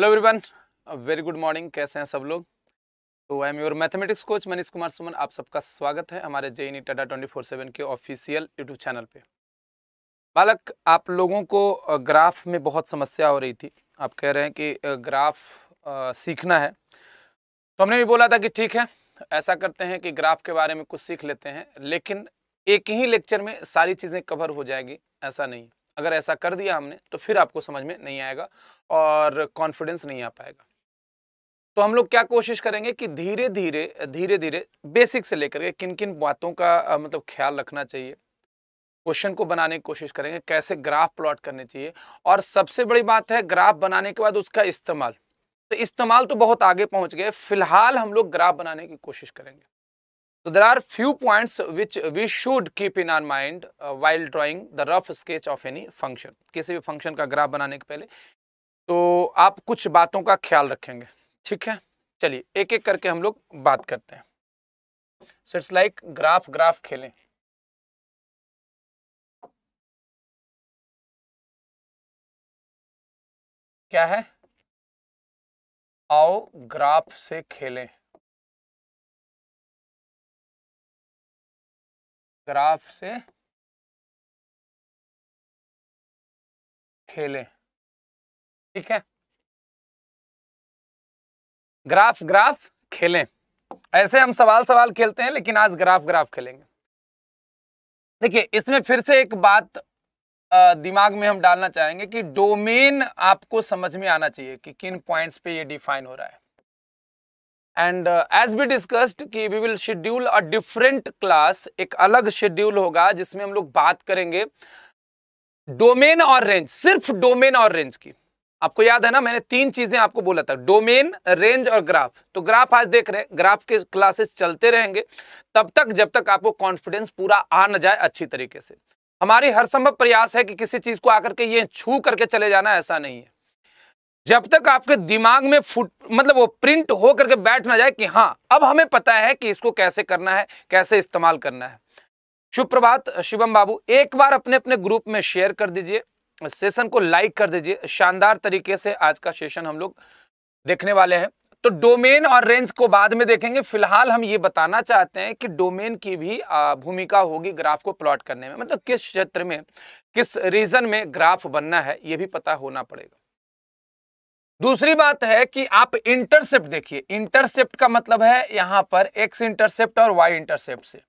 Hello everyone very good morning कैसे हैं सब लोग तो I am your mathematics coach Manish Kumar Suman आप सबका स्वागत है हमारे जे इन टाटा ट्वेंटी फोर सेवन के ऑफिशियल यूट्यूब चैनल पे बालक आप लोगों को ग्राफ में बहुत समस्या हो रही थी आप कह रहे हैं कि ग्राफ सीखना है तो हमने भी बोला था कि ठीक है ऐसा करते हैं कि ग्राफ के बारे में कुछ सीख लेते हैं लेकिन एक ही लेक्चर में सारी चीज़ें कवर हो जाएगी ऐसा नहीं अगर ऐसा कर दिया हमने तो फिर आपको समझ में नहीं आएगा और कॉन्फिडेंस नहीं आ पाएगा तो हम लोग क्या कोशिश करेंगे कि धीरे धीरे धीरे धीरे बेसिक से लेकर के किन किन बातों का मतलब ख्याल रखना चाहिए क्वेश्चन को बनाने की कोशिश करेंगे कैसे ग्राफ प्लॉट करने चाहिए और सबसे बड़ी बात है ग्राफ बनाने के बाद उसका इस्तेमाल तो इस्तेमाल तो बहुत आगे पहुंच गए फिलहाल हम लोग ग्राफ बनाने की कोशिश करेंगे So there are few points which we should keep in our mind uh, while drawing the rough sketch of any function. किसी भी function का graph बनाने के पहले तो आप कुछ बातों का ख्याल रखेंगे ठीक है चलिए एक एक करके हम लोग बात करते हैं so it's like graph graph खेलें क्या है आओ ग्राफ से खेलें ग्राफ से खेलें ठीक है ग्राफ ग्राफ खेलें ऐसे हम सवाल सवाल खेलते हैं लेकिन आज ग्राफ ग्राफ खेलेंगे देखिए इसमें फिर से एक बात दिमाग में हम डालना चाहेंगे कि डोमेन आपको समझ में आना चाहिए कि किन पॉइंट्स पे ये डिफाइन हो रहा है and as be discussed that we will schedule a different class एक अलग शेड्यूल होगा जिसमें हम लोग बात करेंगे डोमेन और रेंज सिर्फ डोमेन और रेंज की आपको याद है ना मैंने तीन चीजें आपको बोला था डोमेन रेंज और ग्राफ तो ग्राफ आज देख रहे हैं ग्राफ के क्लासेस चलते रहेंगे तब तक जब तक आपको कॉन्फिडेंस पूरा आ न जाए अच्छी तरीके से हमारी हर संभव प्रयास है कि किसी चीज को आकर के ये छू करके चले जाना ऐसा नहीं है जब तक आपके दिमाग में फुट मतलब वो प्रिंट हो करके बैठ ना जाए कि हाँ अब हमें पता है कि इसको कैसे करना है कैसे इस्तेमाल करना है शुभ प्रभात शिवम बाबू एक बार अपने अपने ग्रुप में शेयर कर दीजिए सेशन को लाइक कर दीजिए शानदार तरीके से आज का सेशन हम लोग देखने वाले हैं तो डोमेन और रेंज को बाद में देखेंगे फिलहाल हम ये बताना चाहते हैं कि डोमेन की भी भूमिका होगी ग्राफ को प्लॉट करने में मतलब किस क्षेत्र में किस रीजन में ग्राफ बनना है ये भी पता होना पड़ेगा दूसरी बात है कि आप इंटरसेप्ट देखिए इंटरसेप्ट का मतलब है यहाँ पर एक्स इंटरसेप्ट और वाई इंटरसेप्ट से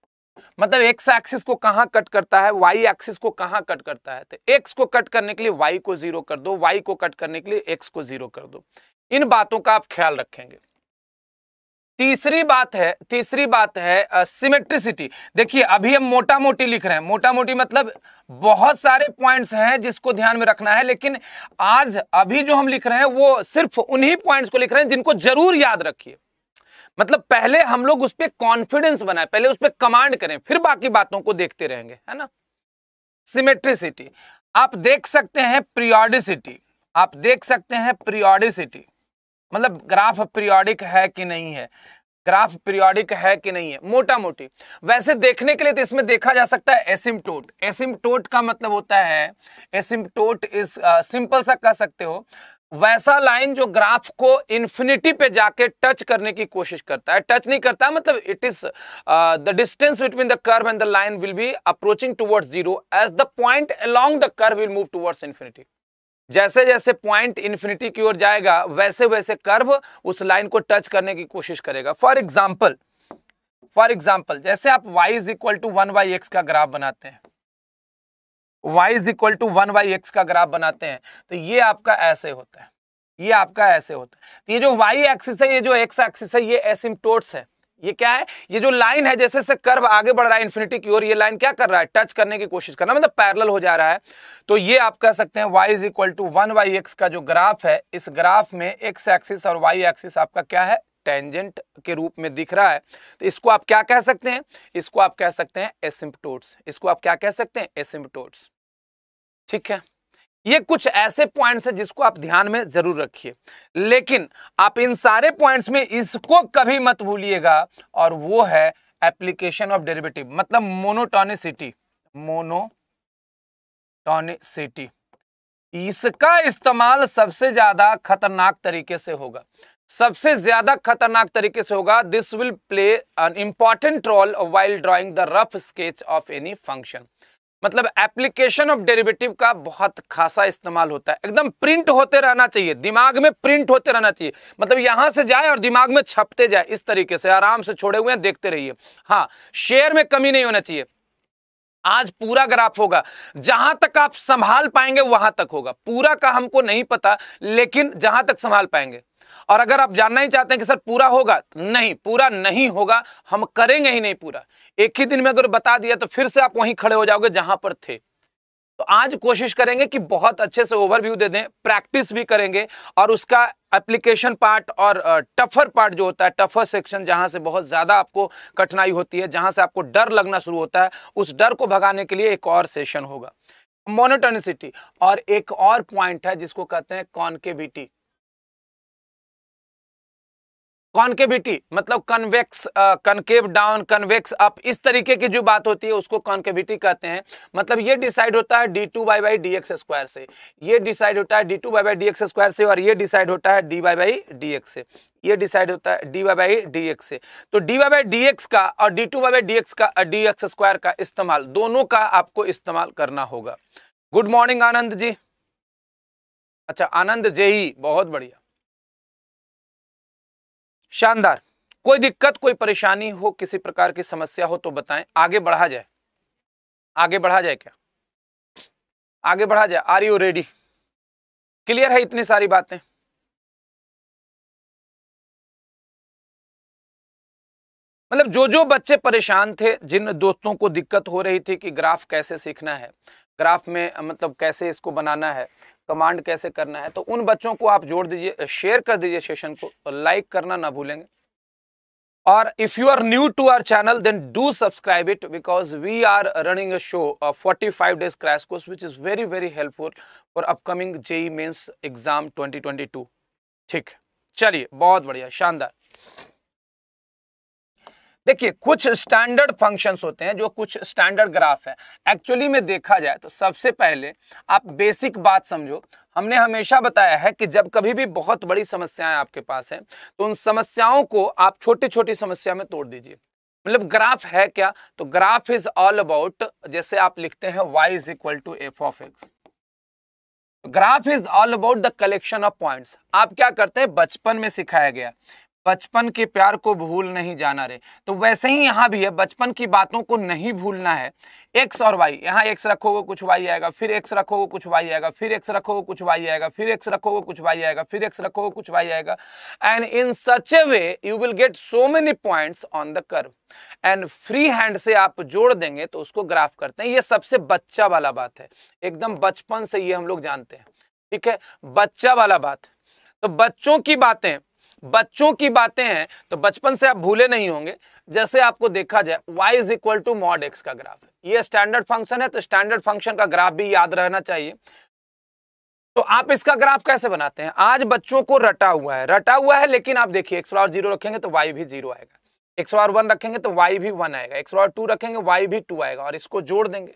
मतलब एक्स एक्सिस को कहाँ कट करता है वाई एक्सिस को कहाँ कट करता है तो एक्स को कट करने के लिए वाई को जीरो कर दो वाई को कट करने के लिए एक्स को जीरो कर दो इन बातों का आप ख्याल रखेंगे तीसरी बात है तीसरी बात है सिमेट्रिसिटी देखिए अभी हम मोटा मोटी लिख रहे हैं मोटा मोटी मतलब बहुत सारे पॉइंट्स हैं जिसको ध्यान में रखना है लेकिन आज अभी जो हम लिख रहे हैं वो सिर्फ उन्हीं पॉइंट्स को लिख रहे हैं जिनको जरूर याद रखिए मतलब पहले हम लोग उस पर कॉन्फिडेंस बनाए पहले उस पर कमांड करें फिर बाकी बातों को देखते रहेंगे है ना सिमेट्रिसिटी आप देख सकते हैं प्रियोडिसिटी आप देख सकते हैं प्रियोडिसिटी मतलब ग्राफ पीरियोडिक है कि नहीं है ग्राफ पीरियोडिक है कि नहीं है मोटा मोटी वैसे देखने के लिए तो इसमें देखा जा सकता है एसिम्प्टोट एसिम्प्टोट का मतलब होता है एसिम्प्टोट इस सिंपल सा कह सकते हो वैसा लाइन जो ग्राफ को इन्फिनिटी पे जाके टच करने की कोशिश करता है टच नहीं करता मतलब it is the distance between the curve and the line will be approaching towards zero as the point along the curve will move towards infinity जैसे जैसे पॉइंट इन्फिनिटी की ओर जाएगा वैसे वैसे कर्व उस लाइन को टच करने की कोशिश करेगा फॉर एग्जाम्पल फॉर एग्जाम्पल जैसे आप y is equal to one by x का ग्राफ बनाते हैं y is equal to one by x का ग्राफ बनाते हैं तो ये आपका ऐसे होता है ये आपका ऐसे होता है तो ये जो y एक्सिस है ये जो x एक्सिस है ये एसिम्टोट्स है ये क्या है ये जो लाइन है जैसे जैसे कर्व आगे बढ़ रहा है इन्फिनिटी की ओर ये लाइन क्या कर रहा है टच करने की कोशिश करना मतलब पैरल हो जा रहा है तो ये आप कह सकते हैं y is equal to one y x का जो ग्राफ है इस ग्राफ में x एक्सिस और y एक्सिस आपका क्या है टेंजेंट के रूप में दिख रहा है तो इसको आप क्या कह सकते हैं इसको आप कह सकते हैं एसिम्पटोट्स इसको आप क्या कह सकते हैं एसिम्पटोट्स ठीक है ये कुछ ऐसे पॉइंट्स हैं जिसको आप ध्यान में जरूर रखिए लेकिन आप इन सारे पॉइंट्स में इसको कभी मत भूलिएगा और वो है एप्लीकेशन ऑफ डेरिवेटिव मतलब मोनोटोनिसिटी मोनोटोनिसिटी इसका इस्तेमाल सबसे ज्यादा खतरनाक तरीके से होगा सबसे ज्यादा खतरनाक तरीके से होगा this will play an important role while drawing the rough sketch of any function मतलब एप्लीकेशन ऑफ डेरिवेटिव का बहुत खासा इस्तेमाल होता है एकदम प्रिंट होते रहना चाहिए दिमाग में प्रिंट होते रहना चाहिए मतलब यहां से जाए और दिमाग में छपते जाए इस तरीके से आराम से छोड़े हुए हैं देखते रहिए हाँ शेयर में कमी नहीं होना चाहिए आज पूरा ग्राफ होगा जहां तक आप संभाल पाएंगे वहां तक होगा पूरा का हमको नहीं पता लेकिन जहां तक संभाल पाएंगे और अगर आप जानना ही चाहते हैं कि सर पूरा होगा नहीं पूरा नहीं होगा हम करेंगे ही नहीं पूरा एक ही दिन में अगर बता दिया तो फिर से आप वहीं खड़े हो जाओगे जहां पर थे तो आज कोशिश करेंगे कि बहुत अच्छे से ओवरव्यू दे दें प्रैक्टिस भी करेंगे और उसका एप्लीकेशन पार्ट और टफर पार्ट जो होता है टफर सेक्शन जहां से बहुत ज़्यादा आपको कठिनाई होती है जहां से आपको डर लगना शुरू होता है उस डर को भगाने के लिए एक और सेशन होगा मोनोटोनिसिटी और एक और पॉइंट है जिसको कहते हैं कॉन्केविटी कॉन्केविटी मतलब convex concave down convex up इस तरीके की जो बात होती है उसको कॉन्केविटी कहते हैं मतलब ये डिसाइड होता है d two by by d x square से ये डिसाइड होता है d two by by d x square से और ये डिसाइड होता है d by by d x से ये डिसाइड होता है d y by d x से तो d y by d x का और d two by by d x का डी एक्स स्क्वायर का इस्तेमाल दोनों का आपको इस्तेमाल करना होगा गुड मॉर्निंग आनंद जी अच्छा आनंद जेई बहुत बढ़िया शानदार कोई दिक्कत कोई परेशानी हो किसी प्रकार की समस्या हो तो बताएं आगे बढ़ा जाए आगे बढ़ा जाए क्या आगे बढ़ा जाए आर यू रेडी क्लियर है इतनी सारी बातें मतलब जो जो बच्चे परेशान थे जिन दोस्तों को दिक्कत हो रही थी कि ग्राफ कैसे सीखना है ग्राफ में मतलब कैसे इसको बनाना है कमांड कैसे करना है तो उन बच्चों को आप जोड़ दीजिए शेयर कर दीजिए सेशन को और लाइक करना ना भूलेंगे और if you are new to our channel then do subscribe it because we are running a show forty five days crash course which is very very helpful for upcoming JEE mains exam twenty twenty two ठीक चलिए बहुत बढ़िया शानदार देखिए कुछ standard functions होते हैं जो कुछ स्टैंडर्ड ग्राफ है एक्चुअली में देखा जाए तो सबसे पहले आप बेसिक बात समझो हमने हमेशा बताया है कि जब कभी भी बहुत बड़ी समस्याएं आपके पास हैं तो उन समस्याओं को आप छोटी छोटी समस्या में तोड़ दीजिए मतलब ग्राफ है क्या तो ग्राफ इज ऑल अबाउट जैसे आप लिखते हैं y is equal to f of x graph is all about the collection of points आप क्या करते हैं बचपन में सिखाया गया बचपन के प्यार को भूल नहीं जाना रे तो वैसे ही यहाँ भी है बचपन की बातों को नहीं भूलना है एक्स और वाई यहाँ एक्स रखोगे कुछ वाई आएगा फिर एक्स रखोगे कुछ वाई आएगा फिर एक्स रखोगे कुछ वाई आएगा फिर एक्स रखोगे कुछ वाई आएगा फिर एक्स रखोगे कुछ वाई आएगा and in such a way you will get so many points on the curve and free hand से आप जोड़ देंगे तो उसको ग्राफ करते हैं ये सबसे बच्चा वाला बात है एकदम बचपन से ये हम लोग जानते हैं ठीक है बच्चा वाला बात तो बच्चों की बातें बच्चों की बातें हैं तो बचपन से आप भूले नहीं होंगे जैसे आपको देखा जाए y is equal to mod x का ग्राफ ये स्टैंडर्ड फंक्शन है तो स्टैंडर्ड फंक्शन का ग्राफ भी याद रहना चाहिए तो आप इसका ग्राफ कैसे बनाते हैं आज बच्चों को रटा हुआ है रटा हुआ है लेकिन आप देखिए एक्स वार जीरो रखेंगे तो वाई भी जीरो आएगा एक्स वार वन रखेंगे तो वाई भी वन आएगा एक्स वार टू रखेंगे वाई भी टू आएगा और इसको जोड़ देंगे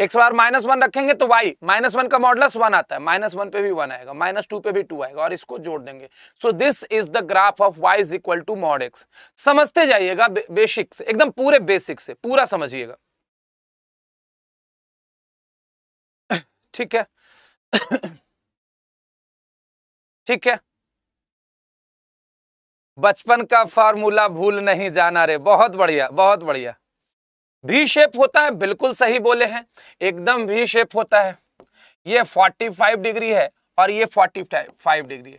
एक्स बार माइनस वन रखेंगे तो वाई माइनस वन का मॉडलस वन आता है माइनस वन पे भी वन आएगा माइनस टू पे भी टू आएगा और इसको जोड़ देंगे so this is the graph of y is equal to mod x समझते जाइएगा बे, बेसिक से एकदम पूरे बेसिक से पूरा समझिएगा ठीक है ठीक है बचपन का फॉर्मूला भूल नहीं जाना रे बहुत बढ़िया बहुत बढ़िया वी शेप होता है बिल्कुल सही बोले हैं एकदम वी शेप होता है ये 45 डिग्री है और ये 45 डिग्री है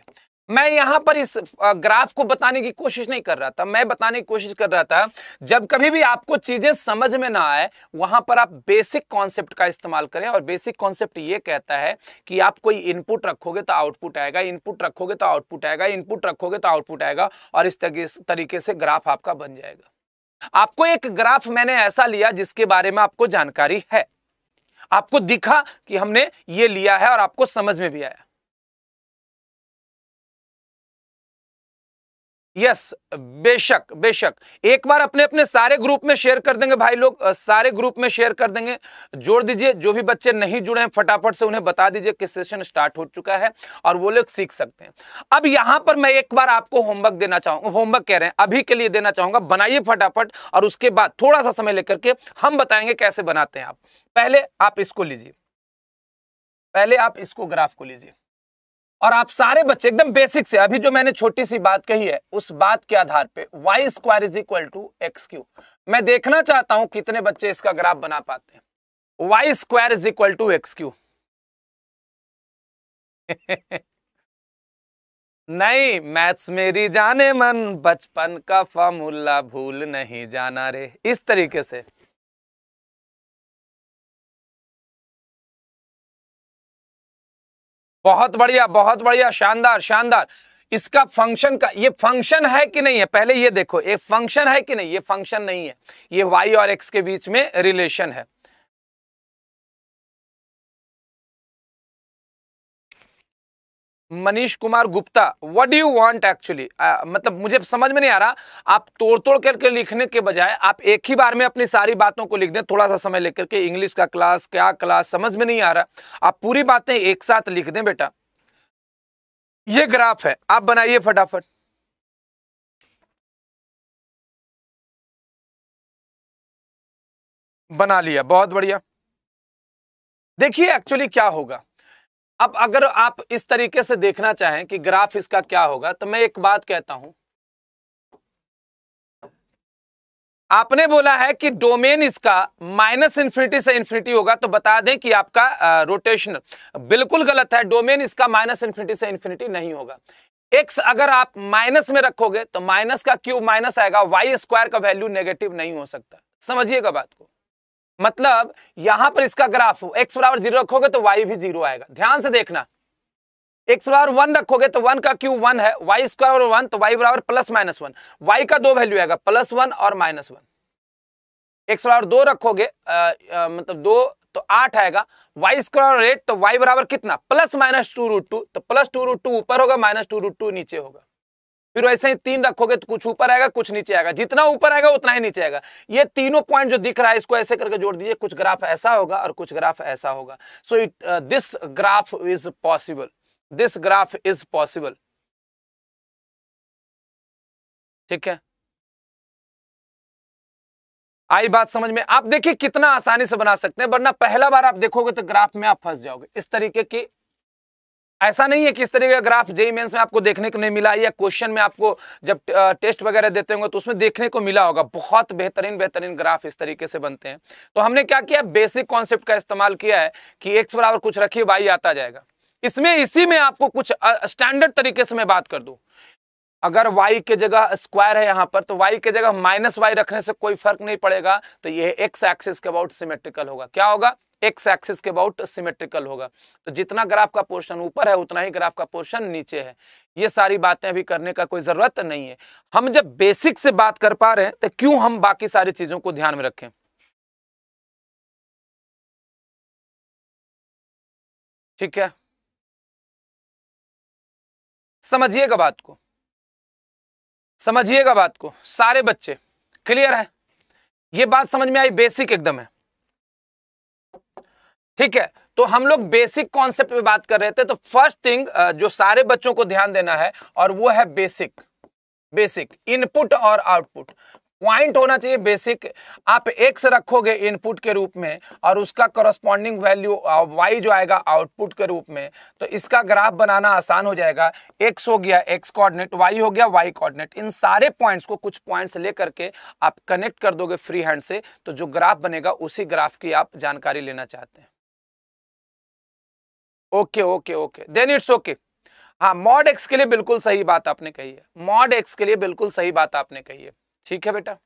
मैं यहाँ पर इस ग्राफ को बताने की कोशिश नहीं कर रहा था मैं बताने की कोशिश कर रहा था जब कभी भी आपको चीजें समझ में ना आए वहां पर आप बेसिक कॉन्सेप्ट का इस्तेमाल करें और बेसिक कॉन्सेप्ट ये कहता है कि आप कोई इनपुट रखोगे तो आउटपुट आएगा इनपुट रखोगे तो आउटपुट आएगा इनपुट रखोगे तो आउटपुट आएगा और इस तरीके से ग्राफ आपका बन जाएगा आपको एक ग्राफ मैंने ऐसा लिया जिसके बारे में आपको जानकारी है आपको दिखा कि हमने ये लिया है और आपको समझ में भी आया यस बेशक बेशक एक बार अपने अपने सारे ग्रुप में शेयर कर देंगे भाई लोग सारे ग्रुप में शेयर कर देंगे जोड़ दीजिए जो भी बच्चे नहीं जुड़े हैं फटाफट से उन्हें बता दीजिए कि सेशन स्टार्ट हो चुका है और वो लोग सीख सकते हैं अब यहां पर मैं एक बार आपको होमवर्क देना चाहूंगा होमवर्क कह रहे हैं अभी के लिए देना चाहूंगा बनाइए फटाफट और उसके बाद थोड़ा सा समय लेकर के हम बताएंगे कैसे बनाते हैं आप पहले आप इसको लीजिए पहले आप इसको ग्राफ को लीजिए और आप सारे बच्चे एकदम बेसिक से अभी जो मैंने छोटी सी बात कही है उस बात के आधार पे y square is equal to x cube मैं देखना चाहता हूं कितने बच्चे इसका ग्राफ बना पाते हैं y square is equal to x cube नहीं मैथ्स मेरी जाने मन बचपन का फॉर्मूला भूल नहीं जाना रे इस तरीके से बहुत बढ़िया बहुत बढ़िया शानदार शानदार इसका फंक्शन का ये फंक्शन है कि नहीं है पहले ये देखो ये फंक्शन है कि नहीं ये फंक्शन नहीं है ये वाई और एक्स के बीच में रिलेशन है Manish Kumar Gupta what do you want actually मतलब मुझे समझ में नहीं आ रहा आप तोड़ तोड़ करके लिखने के बजाय आप एक ही बार में अपनी सारी बातों को लिख दें थोड़ा सा समय लेकर के इंग्लिश का क्लास क्या क्लास समझ में नहीं आ रहा आप पूरी बातें एक साथ लिख दें बेटा ये ग्राफ है आप बनाइए फटाफट बना लिया बहुत बढ़िया देखिए एक्चुअली क्या होगा अब अगर आप इस तरीके से देखना चाहें कि ग्राफ इसका क्या होगा तो मैं एक बात कहता हूं आपने बोला है कि डोमेन इसका माइनस इन्फिनिटी से इन्फिनिटी होगा तो बता दें कि आपका रोटेशन बिल्कुल गलत है डोमेन इसका माइनस इन्फिनिटी से इन्फिनिटी नहीं होगा एक्स अगर आप माइनस में रखोगे तो माइनस का क्यूब माइनस आएगा वाई स्क्वायर का वैल्यू नेगेटिव नहीं हो सकता समझिएगा बात को मतलब यहां पर इसका ग्राफ एक्स बराबर जीरो रखोगे तो वाई भी जीरो आएगा ध्यान से देखना एक्स बराबर वन रखोगे तो वन का क्यू वन है वाई स्क्वायर वन तो वाई बराबर प्लस माइनस वन वाई का दो वैल्यू आएगा प्लस वन और माइनस वन एक्स बराबर दो रखोगे आ, आ, मतलब दो तो आठ आएगा वाई स्क्वायर और एट तो वाई बराबर कितना plus minus two root two तो प्लस टू रूट टू ऊपर होगा माइनस टू रूट टू नीचे होगा फिर वैसे ही तीन रखोगे तो कुछ ऊपर आएगा कुछ नीचे आएगा जितना ऊपर आएगा उतना ही नीचे आएगा ये तीनों पॉइंट जो दिख रहा है इसको ऐसे करके जोड़ दीजिए कुछ ग्राफ ऐसा होगा और कुछ ग्राफ ऐसा होगा so it this graph is possible this graph is possible ठीक है आई बात समझ में आप देखिए कितना आसानी से बना सकते हैं वरना पहला बार आप देखोगे तो ग्राफ में आप फंस जाओगे इस तरीके की ऐसा नहीं है किस तरीके का ग्राफ जेई मेन्स में आपको देखने को नहीं मिला या क्वेश्चन में आपको जब टेस्ट वगैरह देते होंगे तो उसमें देखने को मिला होगा बहुत बेहतरीन बेहतरीन ग्राफ इस तरीके से बनते हैं तो हमने क्या किया बेसिक कॉन्सेप्ट का इस्तेमाल किया है कि एक्स बराबर कुछ रखिए वाई आता जाएगा इसमें इसी में आपको कुछ स्टैंडर्ड तरीके से मैं बात कर दू अगर y के जगह स्क्वायर है यहाँ पर तो y के जगह माइनस वाई रखने से कोई फर्क नहीं पड़ेगा तो ये x एक्सिस के अबाउट सिमेट्रिकल होगा क्या होगा एक्स एक्सिस के अबाउट सिमेट्रिकल होगा तो जितना ग्राफ का पोर्शन ऊपर है उतना ही ग्राफ का पोर्शन नीचे है ये सारी बातें अभी करने का कोई ज़रूरत नहीं है हम जब बेसिक से बात कर पा रहे हैं तो क्यों हम बाकी सारी चीज़ों को ध्यान में रखें ठीक है समझिएगा बात को समझिएगा बात को सारे बच्चे क्लियर है ये बात समझ में आई बेसिक एकदम है ठीक है तो हम लोग बेसिक कॉन्सेप्ट पे बात कर रहे थे तो फर्स्ट थिंग जो सारे बच्चों को ध्यान देना है और वो है बेसिक बेसिक इनपुट और आउटपुट पॉइंट होना चाहिए बेसिक आप एक्स रखोगे इनपुट के रूप में और उसका करस्पॉन्डिंग वैल्यू वाई जो आएगा आउटपुट के रूप में तो इसका ग्राफ बनाना आसान हो जाएगा एक्स हो गया एक्स कोऑर्डिनेट वाई हो गया वाई कोऑर्डिनेट इन सारे पॉइंट्स को कुछ पॉइंट्स लेकर के आप कनेक्ट कर दोगे फ्री हैंड से तो जो ग्राफ बनेगा उसी ग्राफ की आप जानकारी लेना चाहते हैं okay okay okay then it's okay हाँ मॉड एक्स के लिए बिल्कुल सही बात आपने कही है मॉड एक्स के लिए बिल्कुल सही बात आपने कही है ठीक है बेटा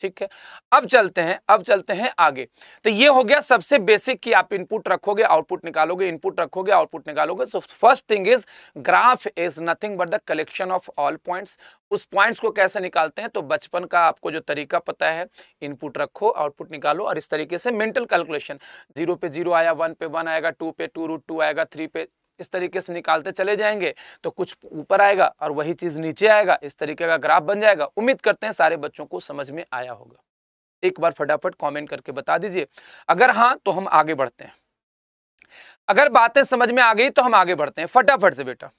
ठीक है अब चलते हैं अब चलते हैं आगे तो ये हो गया सबसे बेसिक कि आप इनपुट रखोगे आउटपुट निकालोगे इनपुट रखोगे आउटपुट निकालोगे so first thing is graph is nothing but the collection of all points उस पॉइंट्स को कैसे निकालते हैं तो बचपन का आपको जो तरीका पता है इनपुट रखो आउटपुट निकालो और इस तरीके से मेंटल कैलकुलेशन जीरो पे जीरो आया वन पे वन आएगा टू पे टू रूट टू आएगा थ्री पे इस तरीके से निकालते चले जाएंगे तो कुछ ऊपर आएगा और वही चीज़ नीचे आएगा इस तरीके का ग्राफ बन जाएगा उम्मीद करते हैं सारे बच्चों को समझ में आया होगा एक बार फटाफट कमेंट करके बता दीजिए अगर हाँ तो हम आगे बढ़ते हैं अगर बातें समझ में आ गई तो हम आगे बढ़ते हैं फटाफट से बेटा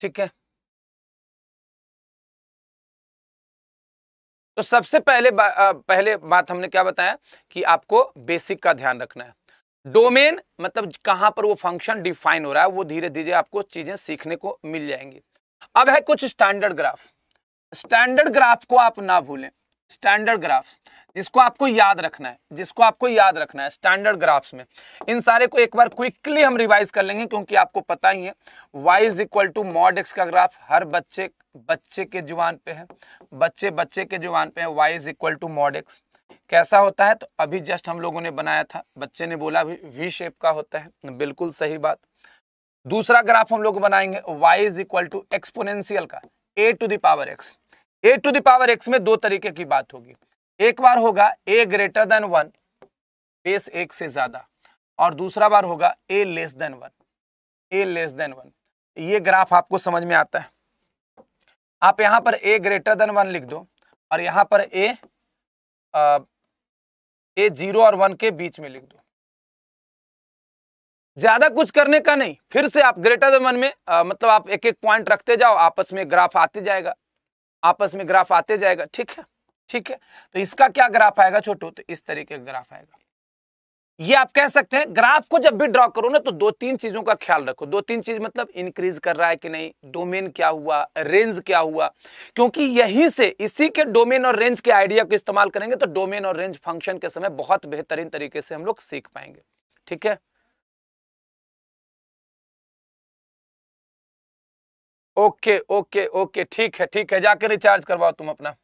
ठीक है तो सबसे पहले बा, पहले बात हमने क्या बताया कि आपको बेसिक का ध्यान रखना है डोमेन मतलब कहां पर वो फंक्शन डिफाइन हो रहा है वो धीरे धीरे आपको चीजें सीखने को मिल जाएंगी अब है कुछ स्टैंडर्ड ग्राफ स्टैंडर्ड ग्राफ को आप ना भूलें स्टैंडर्ड ग्राफ जिसको आपको याद रखना है जिसको आपको याद रखना है स्टैंडर्ड ग्राफ्स में इन सारे को एक बार क्विकली हम रिवाइज कर लेंगे क्योंकि आपको पता ही है y is equal to mod x का ग्राफ हर बच्चे बच्चे के जुबान पे है बच्चे बच्चे के जुबान पे है y is equal to mod x कैसा होता है तो अभी जस्ट हम लोगों ने बनाया था बच्चे ने बोला अभी वी शेप का होता है बिल्कुल सही बात दूसरा ग्राफ हम लोग बनाएंगे y is equal to exponential का a to the power x a to the power x में दो तरीके की बात होगी एक बार होगा a greater than one base एक से ज्यादा और दूसरा बार होगा a less than one a less than one ये ग्राफ आपको समझ में आता है आप यहाँ पर ए ग्रेटर देन वन लिख दो और यहाँ पर ए ये जीरो और वन के बीच में लिख दो ज्यादा कुछ करने का नहीं फिर से आप ग्रेटर देन वन में आ, मतलब आप एक एक पॉइंट रखते जाओ आपस में ग्राफ आते जाएगा आपस में ग्राफ आते जाएगा ठीक है ठीक है तो इसका क्या ग्राफ आएगा छोटो तो इस तरीके का ग्राफ आएगा ये आप कह सकते हैं ग्राफ को जब भी ड्रॉ करो ना तो दो तीन चीजों का ख्याल रखो दो तीन चीज मतलब इंक्रीज कर रहा है कि नहीं डोमेन क्या हुआ रेंज क्या हुआ क्योंकि यहीं से इसी के डोमेन और रेंज के आइडिया को इस्तेमाल करेंगे तो डोमेन और रेंज फंक्शन के समय बहुत बेहतरीन तरीके से हम लोग सीख पाएंगे ठीक है ओके ओके ओके ठीक है ठीक है जाके रिचार्ज करवाओ तुम अपना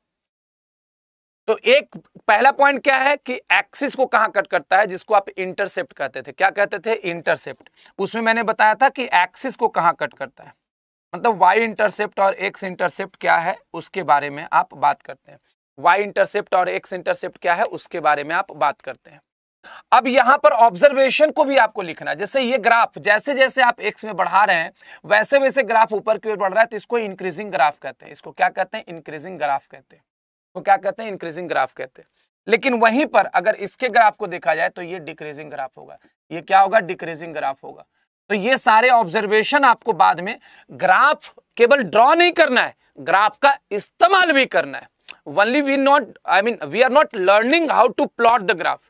तो एक पहला पॉइंट क्या है कि एक्सिस को कहां कट करता है जिसको आप इंटरसेप्ट कहते थे क्या कहते थे इंटरसेप्ट उसमें मैंने बताया था कि एक्सिस को कहां कट करता है मतलब वाई इंटरसेप्ट और एक्स इंटरसेप्ट क्या है उसके बारे में आप बात करते हैं वाई इंटरसेप्ट और एक्स इंटरसेप्ट क्या है उसके बारे में आप बात करते हैं अब यहां पर ऑब्जर्वेशन को भी आपको लिखना है जैसे ये ग्राफ जैसे जैसे आप एक्स में बढ़ा रहे हैं वैसे वैसे ग्राफ ऊपर की ओर बढ़ रहा है तो इसको इंक्रीजिंग ग्राफ कहते हैं इसको क्या कहते हैं इंक्रीजिंग ग्राफ कहते हैं तो क्या कहते हैं इंक्रीजिंग ग्राफ कहते हैं लेकिन वहीं पर अगर इसके ग्राफ को देखा जाए तो ये डिक्रीजिंग ग्राफ होगा ये क्या होगा डिक्रीजिंग ग्राफ होगा तो ये सारे ऑब्जर्वेशन आपको बाद में ग्राफ केवल ड्रॉ नहीं करना है ग्राफ का इस्तेमाल भी करना है only we not I mean we are not learning how to plot the graph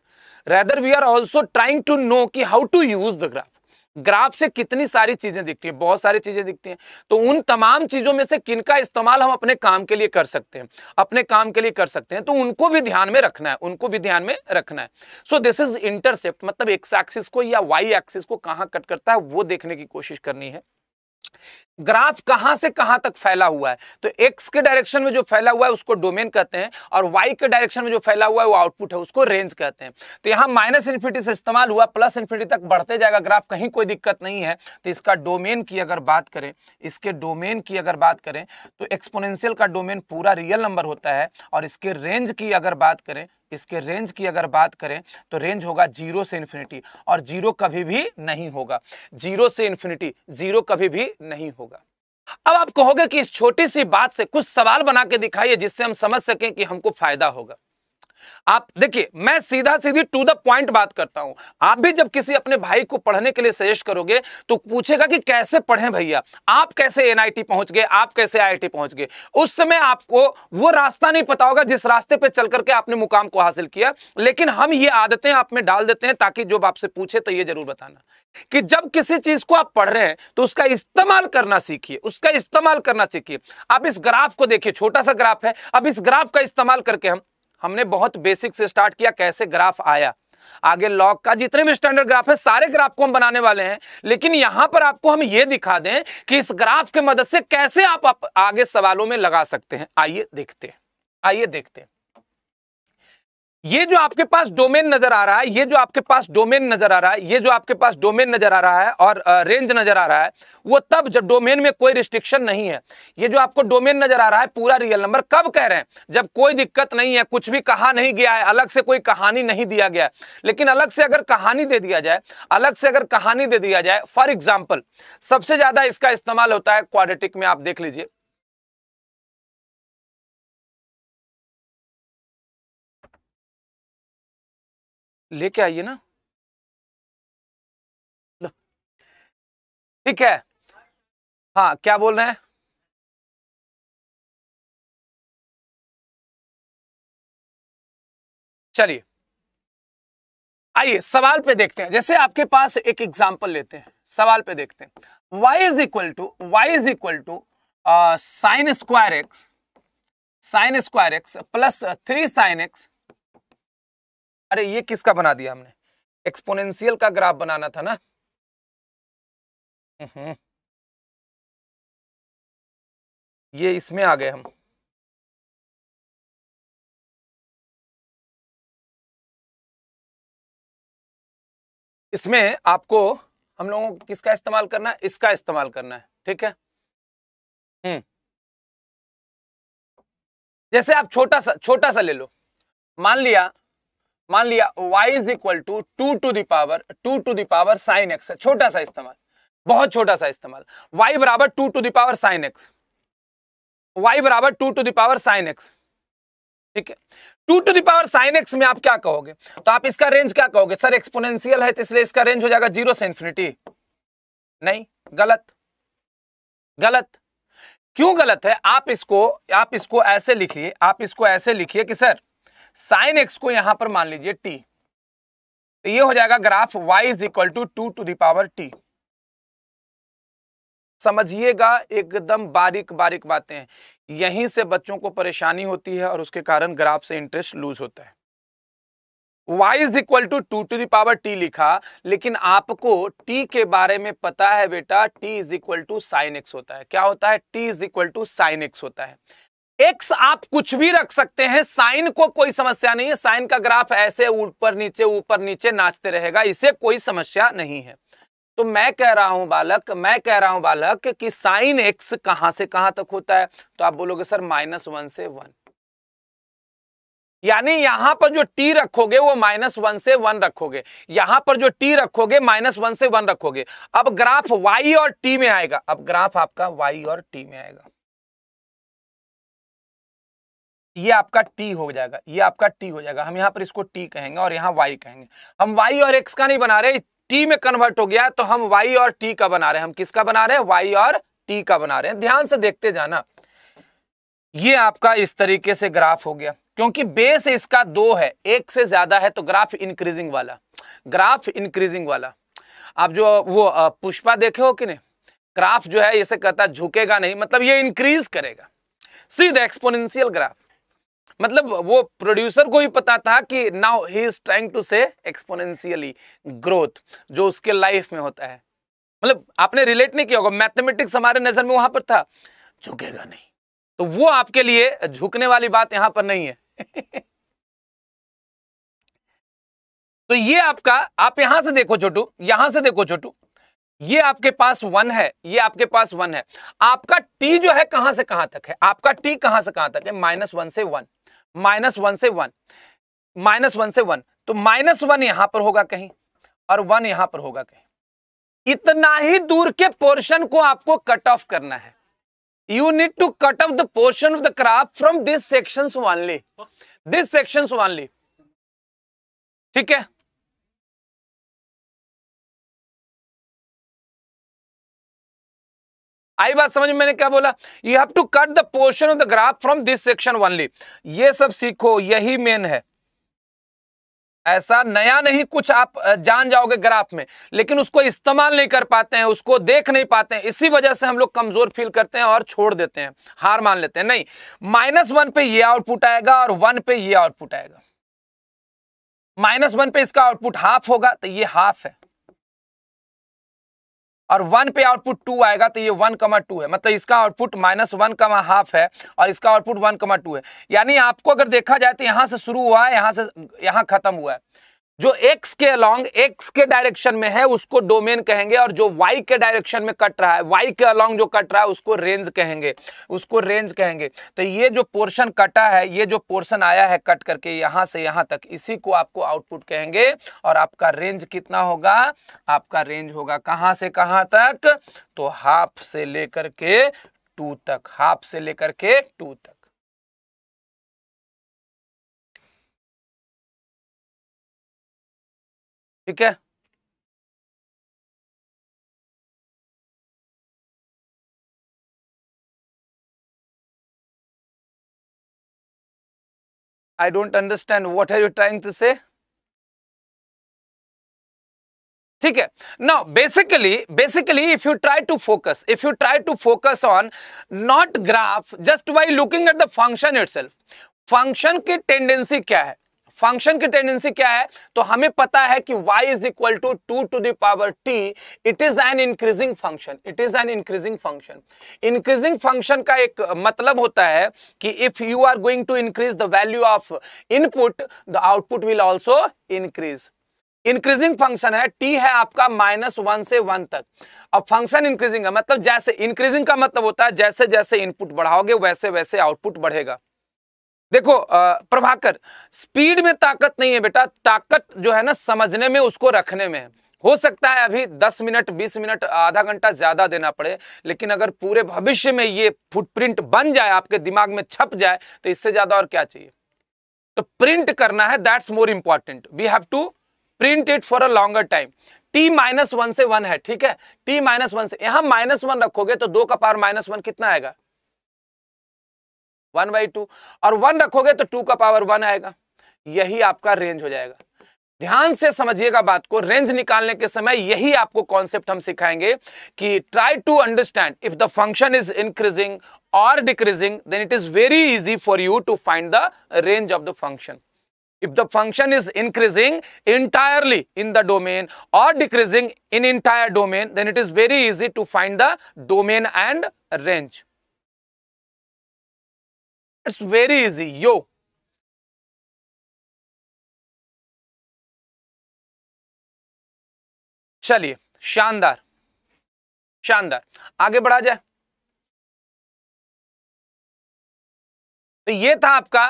rather we are also trying to know कि how to use the graph graph से कितनी सारी चीजें दिखती हैं बहुत सारी चीजें दिखती हैं तो उन तमाम चीजों में से किन का इस्तेमाल हम अपने काम के लिए कर सकते हैं अपने काम के लिए कर सकते हैं तो उनको भी ध्यान में रखना है उनको भी ध्यान में रखना है सो दिस इज इंटरसेप्ट मतलब एक्स एक्सिस को या वाई एक्सिस को कहाँ कट करता है वो देखने की कोशिश करनी है ग्राफ कहां से कहां तक फैला हुआ है तो एक्स के डायरेक्शन में जो फैला हुआ है उसको डोमेन कहते हैं और वाई के डायरेक्शन में जो फैला हुआ है वो आउटपुट है उसको रेंज कहते हैं तो यहां माइनस इन्फिनिटी से इस्तेमाल हुआ प्लस इन्फिनिटी तक बढ़ते जाएगा ग्राफ कहीं कोई दिक्कत नहीं है तो इसका डोमेन की अगर बात करें इसके डोमेन की अगर बात करें तो एक्सपोनेंशियल का डोमेन पूरा रियल नंबर होता है और इसके रेंज की अगर बात करें इसके रेंज की अगर बात करें तो रेंज होगा जीरो से इन्फिनिटी और जीरो कभी भी नहीं होगा जीरो से इन्फिनिटी जीरो कभी भी नहीं होगा अब आप कहोगे कि इस छोटी सी बात से कुछ सवाल बना के दिखाइए जिससे हम समझ सकें कि हमको फायदा होगा आप देखिए मैं सीधा सीधी टू द पॉइंट बात करता हूं आप भी जब किसी अपने भाई को पढ़ने के लिए सजेस्ट करोगे तो पूछेगा कि कैसे पढ़ें भैया आप कैसे एनआईटी पहुंच गए आप कैसे आईआईटी पहुंच गए उस समय आपको वो रास्ता नहीं पता होगा जिस रास्ते पे चल करके आपने मुकाम को हासिल किया लेकिन हम ये आदतें आप में डाल देते हैं ताकि जो आपसे पूछे तो ये जरूर बताना कि जब किसी चीज को आप पढ़ रहे हैं तो उसका इस्तेमाल करना सीखिए उसका इस्तेमाल करना सीखिए आप इस ग्राफ को देखिए छोटा सा ग्राफ है अब इस ग्राफ का इस्तेमाल करके हम हमने बहुत बेसिक से स्टार्ट किया कैसे ग्राफ आया आगे लॉग का जितने भी स्टैंडर्ड ग्राफ है सारे ग्राफ को हम बनाने वाले हैं लेकिन यहां पर आपको हम ये दिखा दें कि इस ग्राफ के मदद से कैसे आप, आप आगे सवालों में लगा सकते हैं आइए देखते हैं आइए देखते हैं ये जो आपके पास डोमेन नजर आ रहा है ये जो आपके पास डोमेन नजर आ रहा है ये जो आपके पास डोमेन नजर आ रहा है और रेंज नजर आ रहा है वो तब जब डोमेन में कोई रिस्ट्रिक्शन नहीं है ये जो आपको डोमेन नजर आ रहा है पूरा रियल नंबर कब कह रहे हैं जब कोई दिक्कत नहीं है कुछ भी कहा नहीं गया है अलग से कोई कहानी नहीं दिया गया लेकिन अलग से अगर कहानी दे दिया जाए अलग से अगर कहानी दे दिया जाए फॉर एग्जाम्पल सबसे ज्यादा इसका इस्तेमाल होता है क्वाडिटिक में आप देख लीजिए लेके आइए ना ठीक है हाँ क्या बोल रहे हैं चलिए आइए सवाल पे देखते हैं जैसे आपके पास एक एग्जांपल लेते हैं सवाल पे देखते हैं y is equal to y is equal to sine square x sine square x plus three sine x अरे ये किसका बना दिया हमने एक्सपोनेंशियल का ग्राफ बनाना था ना हम्म। ये इसमें आ गए हम इसमें आपको हम लोगों को किसका इस्तेमाल करना है इसका इस्तेमाल करना है ठीक है हम्म जैसे आप छोटा सा छोटा सा ले लो मान लिया मान लिया y is equal to two to the power two to the power sine x छोटा सा इस्तेमाल बहुत छोटा सा इस्तेमाल y बराबर two to the power sine x y बराबर two to the power sine x ठीक है two to the power sine x में आप क्या कहोगे तो आप इसका रेंज क्या कहोगे सर एक्सपोनेंशियल है तो इसलिए इसका रेंज हो जाएगा जीरो से इन्फिनिटी नहीं गलत गलत क्यों गलत है आप इसको आप इसको ऐसे लिखिए आप इसको ऐसे लिखिए कि सर साइन एक्स को यहां पर मान लीजिए टी तो ये हो जाएगा graph y is equal to two to the power t समझिएगा एकदम बारीक बारीक बातें हैं यहीं से बच्चों को परेशानी होती है और उसके कारण ग्राफ से इंटरेस्ट लूज होता है y is equal to two to the power t लिखा लेकिन आपको t के बारे में पता है बेटा t is equal to sine x होता है क्या होता है t is equal to sine x होता है एक्स आप कुछ भी रख सकते हैं साइन को कोई समस्या नहीं है साइन का ग्राफ ऐसे ऊपर नीचे ऊपर नीचे नाचते रहेगा इसे कोई समस्या नहीं है तो मैं कह रहा हूं बालक मैं कह रहा हूं बालक कि साइन एक्स कहां से कहां तक होता है तो आप बोलोगे सर माइनस वन से वन यानी यहां पर जो टी रखोगे वो माइनस वन से वन रखोगे यहां पर जो टी रखोगे माइनस वन से वन रखोगे अब ग्राफ वाई और टी में आएगा अब ग्राफ आपका वाई और टी में आएगा ये आपका टी हो जाएगा ये आपका टी हो जाएगा हम यहाँ पर इसको टी कहेंगे और यहाँ वाई कहेंगे हम वाई और एक्स का नहीं बना रहे टी में कन्वर्ट हो गया तो हम वाई और टी का बना रहे हैं हम किसका बना रहे हैं वाई और टी का बना रहे हैं ध्यान से देखते जाना ये आपका इस तरीके से ग्राफ हो गया क्योंकि बेस इसका दो है एक से ज्यादा है तो ग्राफ इंक्रीजिंग वाला ग्राफ इंक्रीजिंग वाला आप जो वो पुष्पा देखे हो कि नहीं ग्राफ जो है इसे कहता झुकेगा नहीं मतलब ये इंक्रीज करेगा सीधा एक्सपोनेंशियल ग्राफ मतलब वो प्रोड्यूसर को ही पता था कि now he is trying to say exponentially growth जो उसके लाइफ में होता है मतलब आपने रिलेट नहीं किया होगा मैथमेटिक्स हमारे नजर में वहां पर था झुकेगा नहीं तो वो आपके लिए झुकने वाली बात यहां पर नहीं है तो ये आपका आप यहां से देखो छोटू यहां से देखो छोटू ये आपके पास वन है ये आपके पास वन है आपका टी जो है कहां से कहां तक है आपका टी कहां से कहां तक है माइनस वन से वन माइनस वन से वन माइनस वन से वन तो माइनस वन यहां पर होगा कहीं और वन यहां पर होगा कहीं इतना ही दूर के पोर्शन को आपको कट ऑफ करना है you need to cut off the portion of the crop from this section only this section only ठीक है आई बात समझ में मैंने क्या बोला you have to cut the portion of the graph from this section only ये सब सीखो यही मेन है ऐसा नया नहीं कुछ आप जान जाओगे ग्राफ में लेकिन उसको इस्तेमाल नहीं कर पाते हैं उसको देख नहीं पाते हैं इसी वजह से हम लोग कमजोर फील करते हैं और छोड़ देते हैं हार मान लेते हैं नहीं माइनस वन पे ये आउटपुट आएगा और वन पे ये आउटपुट आएगा माइनस वन पे इसका आउटपुट हाफ होगा तो ये हाफ है और वन पे आउटपुट टू आएगा तो ये वन कमा टू है मतलब इसका output minus one comma half है और इसका आउटपुट वन कमा टू है यानी आपको अगर देखा जाए तो यहां से शुरू हुआ है यहाँ से यहाँ खत्म हुआ है जो एक्स के अलॉन्ग एक्स के डायरेक्शन में है उसको डोमेन कहेंगे और जो वाई के डायरेक्शन में कट रहा है वाई के अलॉन्ग जो कट रहा है उसको रेंज कहेंगे उसको रेंज कहेंगे तो ये जो पोर्शन कटा है ये जो पोर्शन आया है कट करके यहां से यहां तक इसी को आपको आउटपुट कहेंगे और आपका रेंज कितना होगा आपका रेंज होगा कहां से कहां तक तो हाफ से लेकर के टू तक हाफ से लेकर के टू तक ठीक है I don't understand what are you trying to say ठीक है now basically basically if you try to focus if you try to focus on not graph just by looking at the function it function की tendency क्या है function की tendency क्या है तो हमें पता है कि y is equal to two to the power t it is an increasing function it is an increasing function increasing function का एक मतलब होता है कि if you are going to increase the value of input the output will also increase increasing function है t है आपका minus one से वन तक अब फंक्शन इंक्रीजिंग है मतलब जैसे इंक्रीजिंग का मतलब होता है जैसे जैसे इनपुट बढ़ाओगे वैसे वैसे आउटपुट बढ़ेगा देखो प्रभाकर स्पीड में ताकत नहीं है बेटा ताकत जो है ना समझने में उसको रखने में हो सकता है अभी 10 मिनट 20 मिनट आधा घंटा ज्यादा देना पड़े लेकिन अगर पूरे भविष्य में ये फुटप्रिंट बन जाए आपके दिमाग में छप जाए तो इससे ज्यादा और क्या चाहिए तो प्रिंट करना है that's more important we have to print it for a longer time t minus one से वन है ठीक है टी माइनस वन से यहां माइनस वन रखोगे तो दो का पावर माइनस वन कितना आएगा वन बाई टू और वन रखोगे तो टू का पावर वन आएगा यही आपका रेंज हो जाएगा ध्यान से समझिएगा बात को रेंज निकालने के समय यही आपको कॉन्सेप्ट हम सिखाएंगे कि try to understand if the function is increasing और decreasing then it is very easy for you to find the range of the function if the function is increasing entirely in the domain और decreasing in entire domain then it is very easy to find the domain and range it's very easy यो चलिए शानदार शानदार आगे बढ़ा जाए तो ये था आपका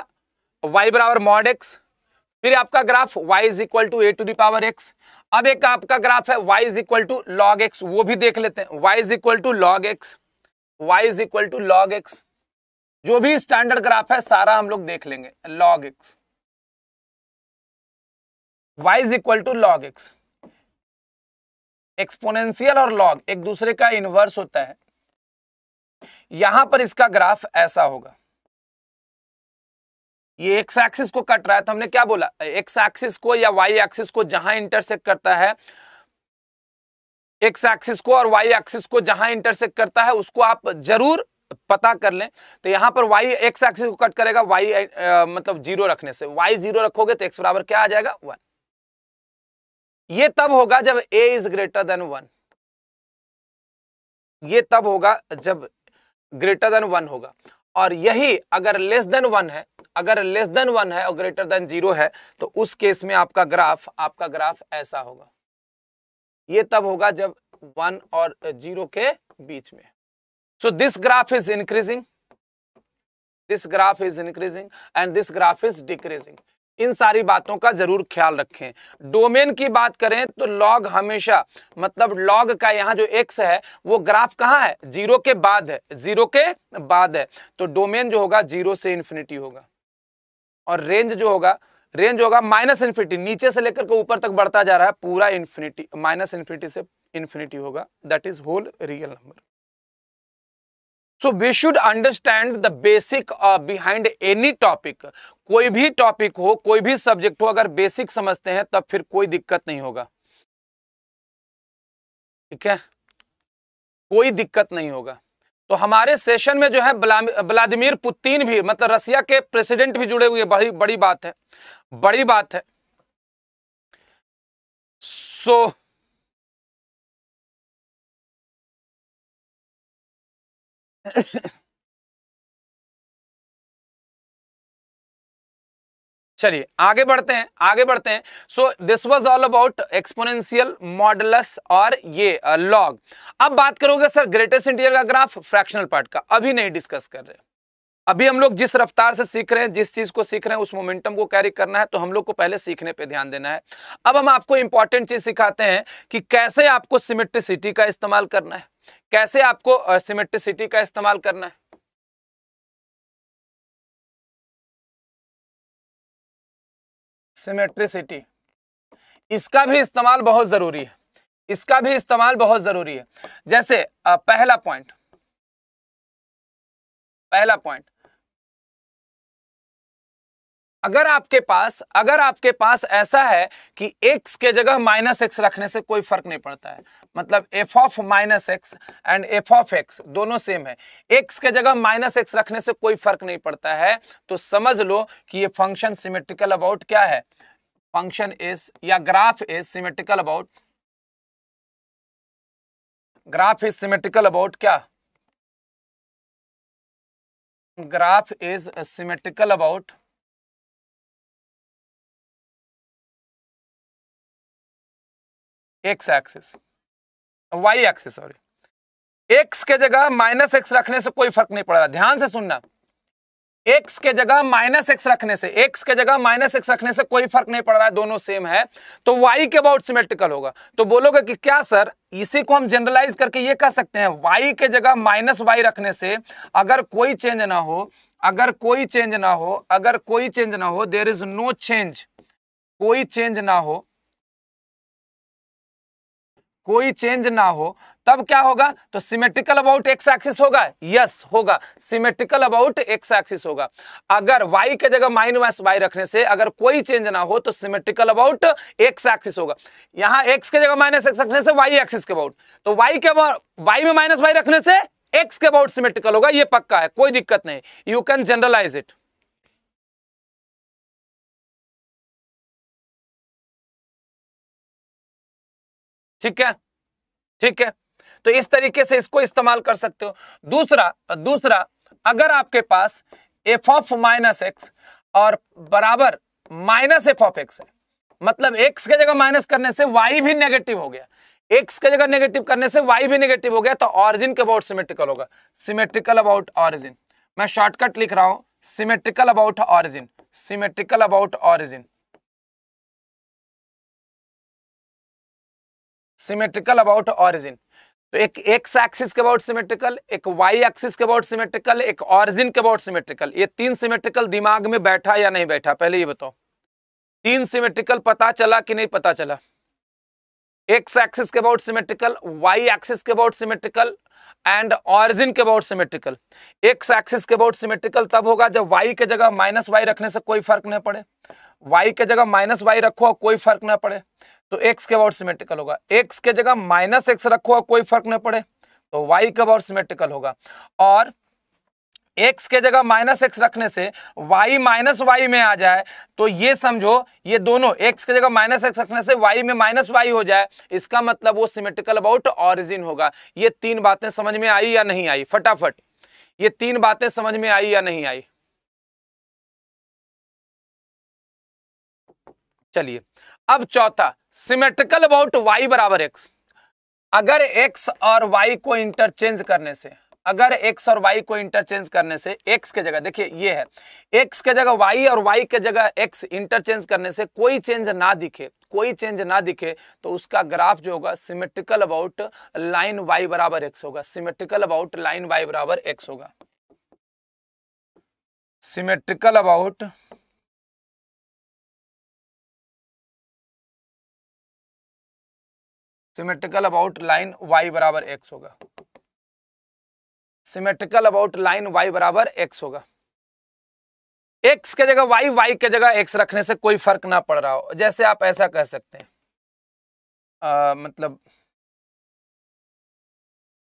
y बराबर मॉड एक्स फिर आपका graph y is equal to a to the power x अब एक आपका ग्राफ है y is equal to log x वो भी देख लेते हैं y is equal to log x y is equal to log x जो भी स्टैंडर्ड ग्राफ है सारा हम लोग देख लेंगे log x y is equal to log x exponential और लॉग एक दूसरे का इन्वर्स होता है यहां पर इसका ग्राफ ऐसा होगा ये एक्स एक्सिस को कट रहा है तो हमने क्या बोला एक्स एक्सिस को या वाई एक्सिस को जहां इंटरसेक्ट करता है एक्स एक्सिस को और वाई एक्सिस को जहां इंटरसेक्ट करता है उसको आप जरूर तो पता कर लें तो यहां पर वाई एक्स एक्सिस को कट करेगा वाई मतलब जीरो रखने से वाई जीरो रखोगे तो एक्स बराबर क्या आ जाएगा वन ये तब होगा जब a is greater than one ये तब होगा जब ग्रेटर देन वन होगा और यही अगर लेस देन वन है अगर लेस देन वन है और ग्रेटर देन जीरो है तो उस केस में आपका ग्राफ आपका ग्राफ ऐसा होगा ये तब होगा जब वन और जीरो के बीच में so this graph is increasing this graph is increasing and this graph is decreasing इन सारी बातों का जरूर ख्याल रखें डोमेन की बात करें तो लॉग हमेशा मतलब लॉग का यहां जो एक्स है वो ग्राफ कहां है जीरो के बाद है जीरो के बाद है तो डोमेन जो होगा जीरो से इन्फिनिटी होगा और रेंज जो होगा रेंज होगा माइनस इन्फिनिटी नीचे से लेकर के ऊपर तक बढ़ता जा रहा है पूरा इन्फिनिटी माइनस इन्फिनिटी से इन्फिनिटी होगा that is whole real number so we should understand the basic behind any topic कोई भी टॉपिक हो कोई भी सब्जेक्ट हो अगर बेसिक समझते हैं तब फिर कोई दिक्कत नहीं होगा ठीक है कोई दिक्कत नहीं होगा तो हमारे सेशन में जो है व्लादिमिर पुतिन भी मतलब रसिया के प्रेसिडेंट भी जुड़े हुए बड़ी बड़ी बात है बड़ी बात है सो so, चलिए आगे बढ़ते हैं आगे बढ़ते हैं so this was all about exponential models और ये लॉग अब बात करोगे सर ग्रेटेस्ट इंटीजर का ग्राफ फ्रैक्शनल पार्ट का अभी नहीं डिस्कस कर रहे अभी हम लोग जिस रफ्तार से सीख रहे हैं जिस चीज को सीख रहे हैं उस मोमेंटम को कैरी करना है तो हम लोग को पहले सीखने पे ध्यान देना है अब हम आपको इंपॉर्टेंट चीज सिखाते हैं कि कैसे आपको सिमेट्रिसिटी का इस्तेमाल करना है कैसे आपको सिमेट्रिसिटी का इस्तेमाल करना है सिमेट्रिसिटी इसका भी इस्तेमाल बहुत जरूरी है इसका भी इस्तेमाल बहुत जरूरी है जैसे पहला पॉइंट पहला पॉइंट अगर आपके पास अगर आपके पास ऐसा है कि x के जगह माइनस एक्स रखने से कोई फर्क नहीं पड़ता है मतलब f of minus x and f of x दोनों सेम है एक्स के जगह माइनस एक्स रखने से कोई फर्क नहीं पड़ता है तो समझ लो कि ये फंक्शन सिमेट्रिकल अबाउट क्या है फंक्शन इज या graph is symmetrical about graph is symmetrical about क्या graph is symmetrical about x axis y x sorry x के जगह माइनस एक्स रखने से कोई फर्क नहीं पड़ रहा ध्यान से सुनना एक्स के जगह माइनस एक्स रखने से एक्स के जगह माइनस एक्स रखने से कोई फर्क नहीं पड़ रहा है दोनों सेम है तो वाई के अबाउट सिमेट्रिकल होगा तो बोलोगे कि क्या सर इसी को हम जनरलाइज करके ये कह सकते हैं वाई के जगह माइनस वाई रखने से अगर कोई चेंज ना हो अगर कोई चेंज ना हो अगर कोई चेंज ना हो देर इज नो चेंज कोई चेंज ना हो कोई चेंज ना हो तब क्या होगा तो सिमेट्रिकल अबाउट एक्स एक्सिस होगा यस होगा सिमेट्रिकल अबाउट एक्स एक्सिस होगा अगर वाई के जगह माइनस वाई रखने से अगर कोई चेंज ना हो तो सिमेट्रिकल अबाउट एक्स एक्सिस होगा यहां एक्स के जगह माइनस एक्स रखने से वाई एक्सिस के अबाउट तो वाई के वाई में माइनस वाई रखने से एक्स के अबाउट सिमेट्रिकल होगा ये पक्का है कोई दिक्कत नहीं यू कैन जनरलाइज इट ठीक है ठीक है तो इस तरीके से इसको इस्तेमाल कर सकते हो दूसरा दूसरा अगर आपके पास एफ ऑफ माइनस एक्स और बराबर माइनस एफ ऑफ एक्स है मतलब एक्स के जगह माइनस करने से वाई भी नेगेटिव हो गया एक्स के जगह नेगेटिव करने से वाई भी नेगेटिव हो गया तो ऑरिजिन के अबाउट सिमेट्रिकल होगा सिमेट्रिकल अबाउट ऑरिजिन मैं शॉर्टकट लिख रहा हूं symmetrical about origin symmetrical about origin symmetrical about origin तो एक एक्स एक्सिस के अबाउट सिमेट्रिकल एक वाई एक्सिस के अबाउट सिमेट्रिकल एक ऑरिजिन के अबाउट सिमेट्रिकल ये तीन सिमेट्रिकल दिमाग में बैठा या नहीं बैठा पहले ये बताओ तीन सिमेट्रिकल पता चला कि नहीं पता चला एक्स एक्सिस के अबाउट सिमेट्रिकल वाई एक्सिस के अबाउट सिमेट्रिकल एंड ऑरिजिन के अबाउट सिमेट्रिकल एक्स एक्सिस के अबाउट सिमेट्रिकल तब होगा जब वाई के जगह माइनस वाई रखने से कोई फर्क नहीं पड़े वाई के जगह माइनस वाई रखो कोई फर्क ना पड़े तो एक्स के अबाउट सिमेट्रिकल होगा एक्स के जगह माइनस एक्स रखो कोई फर्क ना पड़े तो वाई के अबाउट सिमेट्रिकल होगा और एक्स के जगह माइनस एक्स रखने से वाई माइनस वाई में आ जाए तो ये समझो ये दोनों एक्स के जगह माइनस एक्स रखने से वाई में माइनस वाई हो जाए इसका मतलब वो सिमेट्रिकल अबाउट ऑरिजिन होगा ये तीन बातें समझ में आई या नहीं आई फटाफट ये तीन बातें समझ में आई या नहीं आई चलिए अब चौथा सिमेट्रिकल अबाउट वाई बराबर एक्स अगर एक्स और वाई को इंटरचेंज करने से अगर एक्स और वाई को इंटरचेंज करने से एक्स के जगह देखिए ये है एक्स के जगह वाई और वाई के जगह एक्स इंटरचेंज करने से कोई चेंज ना दिखे कोई चेंज ना दिखे तो उसका ग्राफ जो होगा सिमेट्रिकल अबाउट लाइन वाई बराबर एक्स होगा सिमेट्रिकल अबाउट लाइन वाई बराबर एक्स होगा symmetrical about symmetrical about line y बराबर एक्स होगा सिमेट्रिकल अबाउट लाइन वाई बराबर एक्स होगा एक्स के जगह वाई वाई के जगह एक्स रखने से कोई फर्क ना पड़ रहा हो जैसे आप ऐसा कह सकते हैं आ, मतलब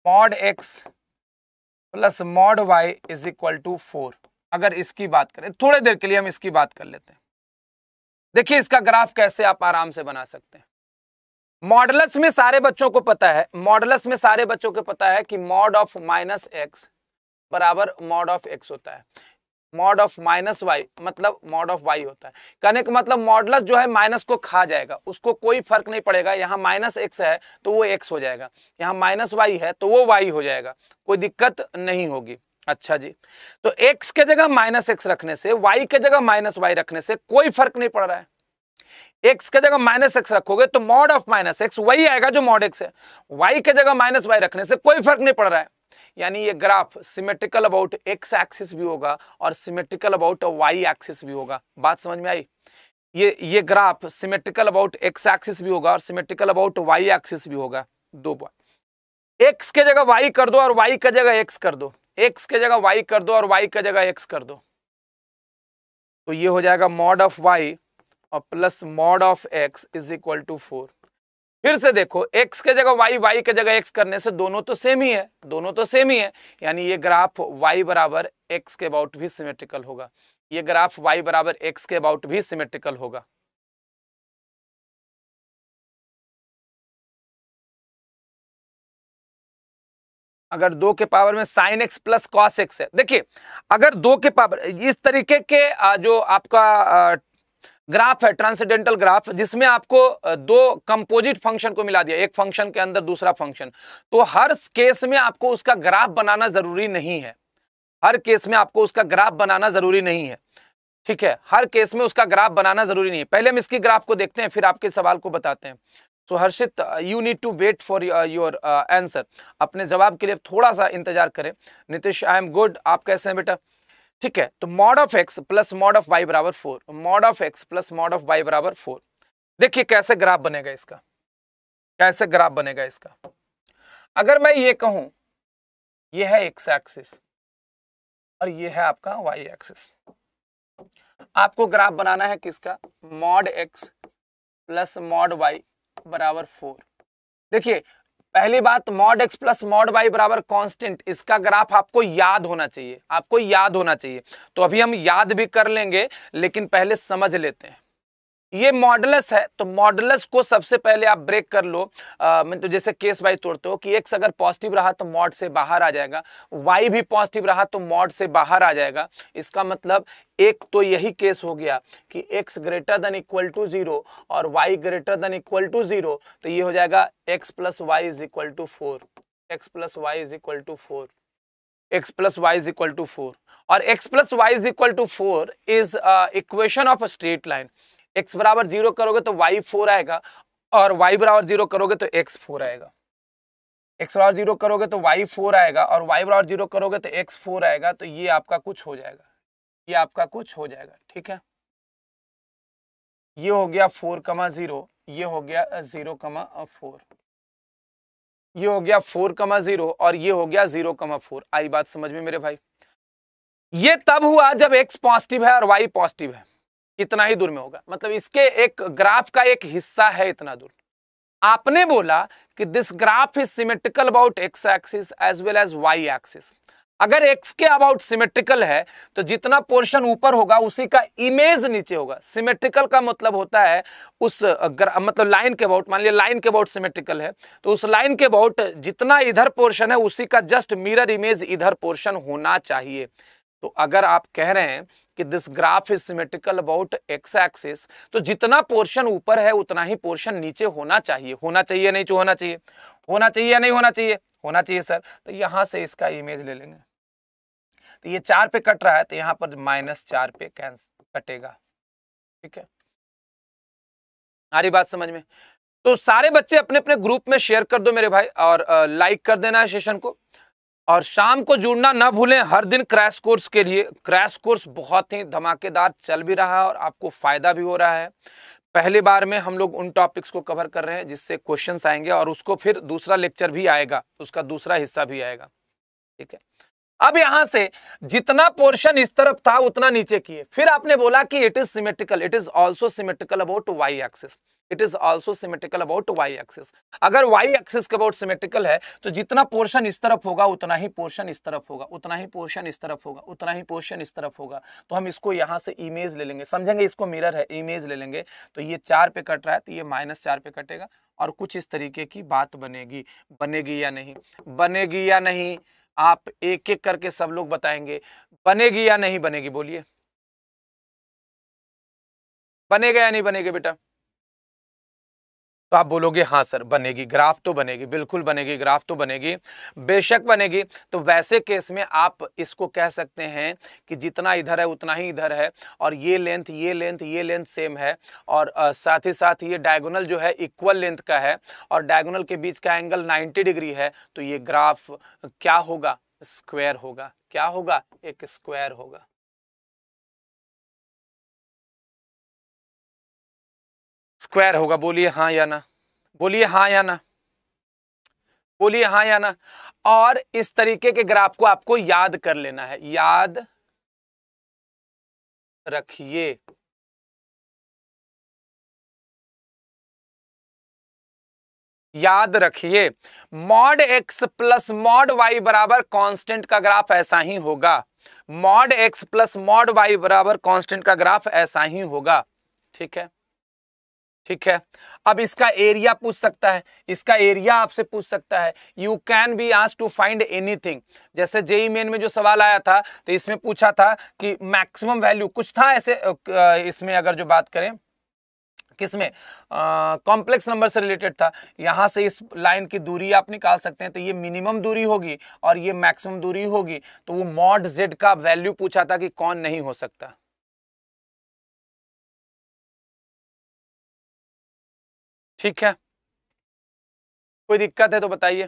mod x plus mod y is equal to four अगर इसकी बात करें थोड़े देर के लिए हम इसकी बात कर लेते हैं देखिए इसका ग्राफ कैसे आप आराम से बना सकते हैं मॉडलस में सारे बच्चों को पता है मॉडलस में सारे बच्चों को पता है कि मॉड ऑफ माइनस एक्स बराबर मॉड ऑफ एक्स होता है मॉड ऑफ माइनस वाई मतलब मॉड ऑफ वाई होता है कहने का मतलब मॉडलस जो है माइनस को खा जाएगा उसको कोई फर्क नहीं पड़ेगा यहाँ माइनस एक्स है तो वो एक्स हो जाएगा यहाँ माइनस वाई है तो वो वाई हो जाएगा कोई दिक्कत नहीं होगी अच्छा जी तो एक्स के जगह माइनस एक्स रखने से वाई के जगह माइनस वाई रखने से कोई फर्क नहीं पड़ रहा है एक्स के जगह माइनस एक्स रखोगे तो मॉड ऑफ माइनस एक्स वही आएगा जो मॉड एक्स है वाई के जगह माइनस वाई रखने से कोई फर्क नहीं पड़ रहा है यानी ये graph symmetrical about x axis भी होगा और सिमेट्रिकल अबाउट वाई एक्सिस भी होगा बात समझ में आई ये ये graph symmetrical about x axis भी होगा और सिमेट्रिकल अबाउट वाई एक्सिस भी होगा दो बार एक्स के जगह वाई कर दो और वाई का जगह एक्स कर दो एक्स के जगह वाई कर दो और वाई का जगह एक्स कर दो तो ये हो जाएगा मॉड ऑफ वाई और plus mod of x is equal to four फिर से देखो x के जगह y y के जगह x करने से दोनों तो सेम ही है दोनों तो सेम ही है यानी ये ग्राफ y बराबर x के अबाउट भी सिमेट्रिकल होगा ये ग्राफ y बराबर x के अबाउट भी सिमेट्रिकल होगा अगर दो के पावर में sine x plus cos x है देखिए अगर दो के पावर इस तरीके के जो आपका ग्राफ है ट्रांसडेंटल ग्राफ जिसमें आपको दो कंपोजिट फंक्शन को मिला दिया एक फंक्शन के अंदर दूसरा फंक्शन तो हर केस में आपको उसका ग्राफ बनाना जरूरी नहीं है हर केस में आपको उसका ग्राफ बनाना जरूरी नहीं है ठीक है हर केस में उसका ग्राफ बनाना जरूरी नहीं है पहले हम इसकी ग्राफ को देखते हैं फिर आपके सवाल को बताते हैं so Harshit you need to wait for your answer अपने जवाब के लिए थोड़ा सा इंतजार करें नितिश आई एम गुड आप कैसे हैं बेटा ठीक है तो mod of x plus mod of y बराबर four mod of x plus mod of y बराबर फोर देखिए कैसे ग्राफ बनेगा इसका कैसे ग्राफ बनेगा इसका अगर मैं ये कहूं ये है एक्स एक्सिस और ये है आपका वाई एक्सिस आपको ग्राफ बनाना है किसका mod x plus mod y बराबर फोर देखिए पहली बात mod x plus mod y बराबर कॉन्स्टेंट इसका ग्राफ आपको याद होना चाहिए आपको याद होना चाहिए तो अभी हम याद भी कर लेंगे लेकिन पहले समझ लेते हैं ये मॉडलस है तो मॉडलस को सबसे पहले आप ब्रेक कर लो मैं तो जैसे केस वाइज तोड़ते हो कि एक्स अगर पॉजिटिव रहा तो मॉड से बाहर आ जाएगा वाई भी पॉजिटिव रहा तो मॉड से बाहर आ जाएगा इसका मतलब एक तो यही केस हो गया कि x greater than equal to zero और y greater than equal to zero तो ये हो जाएगा x plus y is equal to four x plus y is equal to four x plus y is equal to four और x plus y is equal to four is equation of a straight line x बराबर zero करोगे तो Y four आएगा और Y बराबर zero करोगे तो x four आएगा एक्स बराबर जीरो करोगे तो वाई फोर आएगा और वाई बराबर जीरो करोगे तो एक्स फोर आएगा तो ये आपका कुछ हो जाएगा ये आपका कुछ हो जाएगा ठीक है ये हो गया फोर कमा जीरो ये हो गया जीरो कमा फोर ये हो गया फोर कमा जीरो और ये हो गया जीरो कमा फोर आई बात समझ में मेरे भाई ये तब हुआ जब एक्स पॉजिटिव है और वाई पॉजिटिव है इतना ही दूर में होगा मतलब इसके एक ग्राफ का एक हिस्सा है इतना दूर आपने बोला कि this graph is symmetrical about x axis as well as y axis अगर एक्स के अबाउट सिमेट्रिकल है तो जितना पोर्शन ऊपर होगा उसी का इमेज नीचे होगा सिमेट्रिकल का मतलब होता है उस मतलब लाइन के अबाउट मान लिया लाइन के अबाउट सिमेट्रिकल है तो उस लाइन के अबाउट जितना इधर पोर्शन है उसी का जस्ट मिरर इमेज इधर पोर्शन होना चाहिए तो अगर आप कह रहे हैं कि this graph is symmetrical about x axis तो जितना पोर्शन ऊपर है उतना ही पोर्शन नीचे होना चाहिए होना चाहिए नहीं जो तो होना चाहिए होना चाहिए नहीं होना चाहिए होना चाहिए सर तो यहां से इसका इमेज ले लेंगे तो ये चार पे कट रहा है तो यहां पर माइनस चार पे कटेगा ठीक है आ रही बात समझ में तो सारे बच्चे अपने अपने ग्रुप में शेयर कर दो मेरे भाई और लाइक कर देना है सेशन को और शाम को जुड़ना ना भूलें हर दिन क्रैश कोर्स के लिए क्रैश कोर्स बहुत ही धमाकेदार चल भी रहा है और आपको फ़ायदा भी हो रहा है पहली बार में हम लोग उन टॉपिक्स को कवर कर रहे हैं जिससे क्वेश्चंस आएंगे और उसको फिर दूसरा लेक्चर भी आएगा उसका दूसरा हिस्सा भी आएगा ठीक है अब यहां से जितना पोर्शन इस तरफ था उतना नीचे किए फिर आपने बोला कि it is symmetrical it is also symmetrical about y axis it is also symmetrical about y axis अगर वाई एक्सिस के अबाउट सिमेट्रिकल है तो जितना पोर्शन इस तरफ होगा उतना ही पोर्शन इस तरफ होगा उतना ही पोर्शन इस तरफ होगा उतना ही पोर्शन इस तरफ होगा तो हम इसको यहां से इमेज ले लेंगे समझेंगे इसको मिरर है इमेज ले लेंगे तो ये चार पे कट रहा है तो ये माइनस चार पे कटेगा और कुछ इस तरीके की बात बनेगी बनेगी या नहीं बनेगी या नहीं आप एक एक करके सब लोग बताएंगे बनेगी या नहीं बनेगी बोलिए बनेगा या नहीं बनेगा बेटा तो आप बोलोगे हाँ सर बनेगी ग्राफ तो बनेगी बिल्कुल बनेगी ग्राफ तो बनेगी बेशक बनेगी तो वैसे केस में आप इसको कह सकते हैं कि जितना इधर है उतना ही इधर है और ये लेंथ ये लेंथ ये लेंथ सेम है और साथ ही साथ ये डायगोनल जो है इक्वल लेंथ का है और डायगोनल के बीच का एंगल 90 डिग्री है तो ये ग्राफ क्या होगा स्क्वायर होगा क्या होगा एक स्क्वायर होगा स्क्वायर होगा बोलिए हाँ या ना बोलिए हाँ या ना बोलिए हाँ या ना और इस तरीके के ग्राफ को आपको याद कर लेना है याद रखिए याद रखिए mod x plus mod y बराबर कांस्टेंट का ग्राफ ऐसा ही होगा mod x plus mod y बराबर कांस्टेंट का ग्राफ ऐसा ही होगा ठीक है ठीक है अब इसका एरिया पूछ सकता है इसका एरिया आपसे पूछ सकता है you can be ask to find anything जैसे जेई मेन e में जो सवाल आया था तो इसमें पूछा था कि मैक्सिमम वैल्यू कुछ था ऐसे इसमें अगर जो बात करें किसमें कॉम्प्लेक्स नंबर से रिलेटेड था यहाँ से इस लाइन की दूरी आप निकाल सकते हैं तो ये मिनिमम दूरी होगी और ये मैक्सिमम दूरी होगी तो वो मॉड जेड का वैल्यू पूछा था कि कौन नहीं हो सकता ठीक है कोई दिक्कत है तो बताइए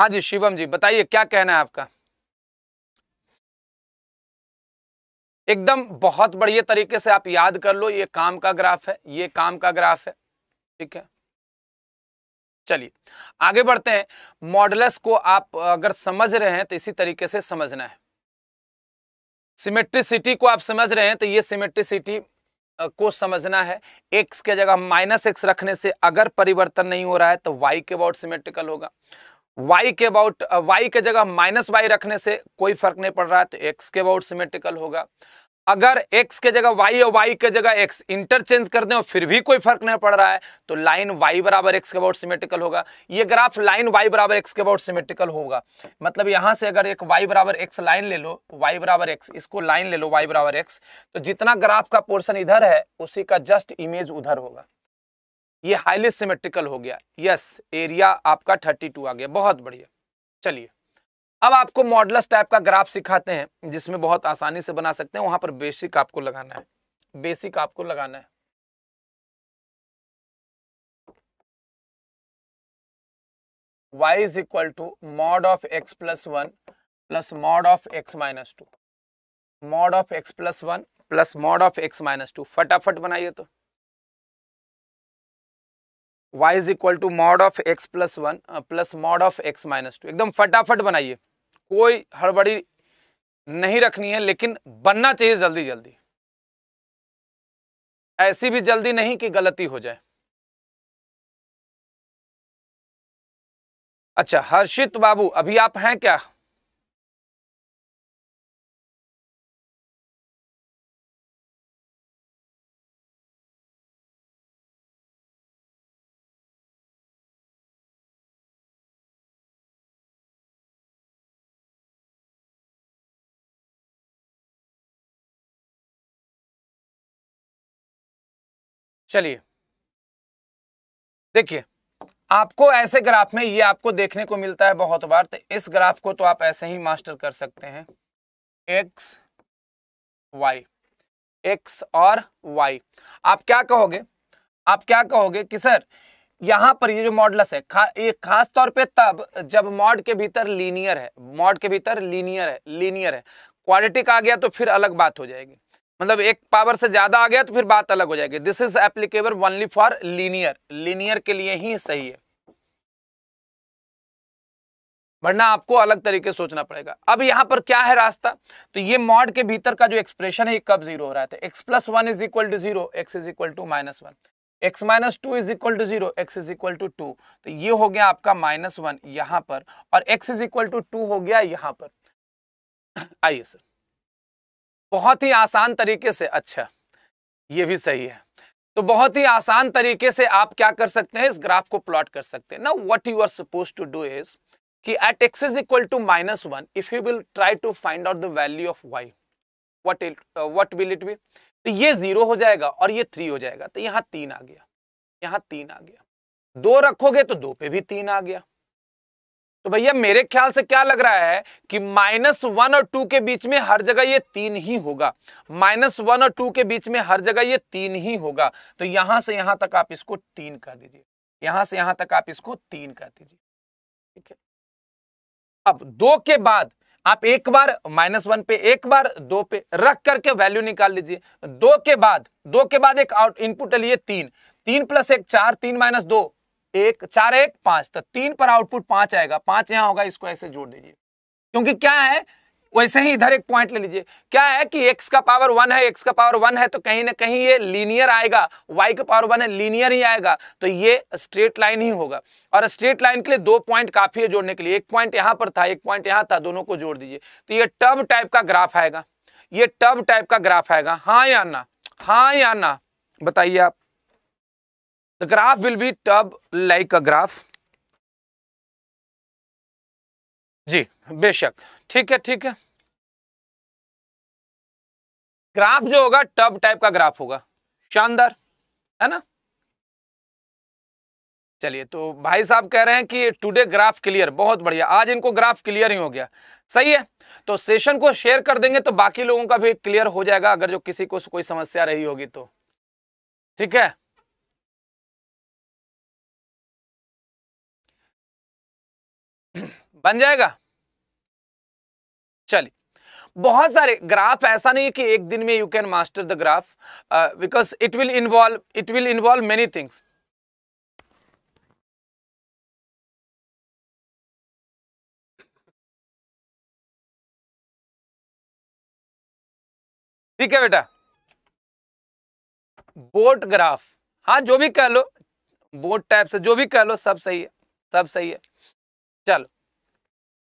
हाँ जी शिवम जी बताइए क्या कहना है आपका एकदम बहुत बढ़िया तरीके से आप याद कर लो ये काम का ग्राफ है ये काम का ग्राफ है ठीक है चलिए आगे बढ़ते हैं मॉडलस को आप अगर समझ रहे हैं तो इसी तरीके से समझना है सिमेट्रिसिटी को आप समझ रहे हैं तो ये सिमेट्रिसिटी को समझना है एक्स के जगह माइनस एक्स रखने से अगर परिवर्तन नहीं हो रहा है तो वाई के अबाउट सिमेट्रिकल होगा वाई के अबाउट वाई के जगह माइनस वाई रखने से कोई फर्क नहीं पड़ रहा है तो एक्स के अबाउट सिमेट्रिकल होगा अगर x के जगह y और y के जगह x इंटरचेंज कर दें और फिर भी कोई फर्क नहीं पड़ रहा है तो लाइन y बराबर x के अबाउट सिमेट्रिकल होगा ये ग्राफ लाइन y बराबर x के अबाउट सिमेट्रिकल होगा मतलब यहां से अगर एक y बराबर एक्स लाइन तो ले लो y बराबर एक्स इसको लाइन ले लो y बराबर एक्स तो जितना ग्राफ का पोर्सन इधर है उसी का जस्ट इमेज उधर होगा ये हाईली सिमेट्रिकल हो गया यस एरिया आपका थर्टी आ गया बहुत बढ़िया चलिए अब आपको मॉडलस टाइप का ग्राफ सिखाते हैं जिसमें बहुत आसानी से बना सकते हैं वहां पर बेसिक आपको लगाना है बेसिक आपको लगाना है y is equal to mod of x plus one plus mod of x minus two mod of x plus one plus mod of x minus two फटाफट बनाइए तो y is equal to mod of x plus one plus mod of x minus two एकदम फटाफट बनाइए कोई हड़बड़ी नहीं रखनी है लेकिन बनना चाहिए जल्दी जल्दी ऐसी भी जल्दी नहीं कि गलती हो जाए अच्छा हर्षित बाबू अभी आप हैं क्या चलिए देखिए आपको ऐसे ग्राफ में ये आपको देखने को मिलता है बहुत बार तो इस ग्राफ को तो आप ऐसे ही मास्टर कर सकते हैं एक्स वाई एक्स और वाई आप क्या कहोगे आप क्या कहोगे कि सर यहां पर ये जो मॉडलस है खा, ये खास तौर पे तब जब मॉड के भीतर लीनियर है मॉड के भीतर लीनियर है लीनियर है का आ गया तो फिर अलग बात हो जाएगी मतलब एक पावर से ज्यादा आ गया तो फिर बात अलग हो जाएगी this is applicable only for linear linear के लिए ही सही है वरना आपको अलग तरीके सोचना पड़ेगा अब यहां पर क्या है रास्ता तो ये मॉड के भीतर का जो एक्सप्रेशन है ये कब जीरो हो रहा था x plus one is equal to zero x is equal to minus one x minus two is equal to zero x is equal to two तो ये हो गया आपका माइनस वन यहां पर और x is equal to two हो गया यहाँ पर आइए सर बहुत ही आसान तरीके से अच्छा ये भी सही है तो बहुत ही आसान तरीके से आप क्या कर सकते हैं इस ग्राफ को प्लॉट कर सकते हैं ना what you are suppose to do is कि at x is equal to minus one if you will try to find out the value of y what it what will it be तो ये zero हो जाएगा और ये three हो जाएगा तो यहाँ तीन आ गया यहाँ तीन आ गया दो रखोगे तो दो पे भी तीन आ गया तो भैया मेरे ख्याल से क्या लग रहा है कि माइनस वन और टू के बीच में हर जगह ये तीन ही होगा माइनस वन और टू के बीच में हर जगह ये तीन ही होगा तो यहां से यहां तक आप इसको तीन कह दीजिए यहां से यहां तक आप इसको तीन कह दीजिए ठीक है अब दो के बाद आप एक बार माइनस वन पे एक बार दो पे रख करके वैल्यू निकाल लीजिए दो के बाद दो के बाद एक आउट इनपुट लिए तीन तीन प्लस एक चार तीन माइनस दो एक चार एक पांच तो तीन पर आउटपुट पांच आएगा पांच यहां होगा इसको ऐसे जोड़ दीजिए क्योंकि क्या है वैसे ही इधर एक पॉइंट ले लीजिए क्या है कि x का पावर वन है x का पावर वन है तो कहीं ना कहीं ये लीनियर आएगा y का पावर वन है लीनियर ही आएगा तो ये स्ट्रेट लाइन ही होगा और स्ट्रेट लाइन के लिए दो पॉइंट काफी है जोड़ने के लिए एक पॉइंट यहां पर था एक पॉइंट यहां था दोनों को जोड़ दीजिए तो ये टब टाइप का ग्राफ आएगा ये टब टाइप का ग्राफ आएगा हाँ या ना हाँ या ना बताइए आप the graph will be tub like a graph जी बेशक ठीक है ठीक है ग्राफ जो होगा टब टाइप का ग्राफ होगा शानदार है ना चलिए तो भाई साहब कह रहे हैं कि टुडे ग्राफ क्लियर बहुत बढ़िया आज इनको ग्राफ क्लियर ही हो गया सही है तो सेशन को शेयर कर देंगे तो बाकी लोगों का भी क्लियर हो जाएगा अगर जो किसी को कोई समस्या रही होगी तो ठीक है बन जाएगा चलिए बहुत सारे ग्राफ ऐसा नहीं है कि एक दिन में you can master the graph because it will involve it will involve many things ठीक है बेटा बोट ग्राफ हाँ जो भी कह लो बोट टाइप से जो भी कह लो सब सही है सब सही है चलो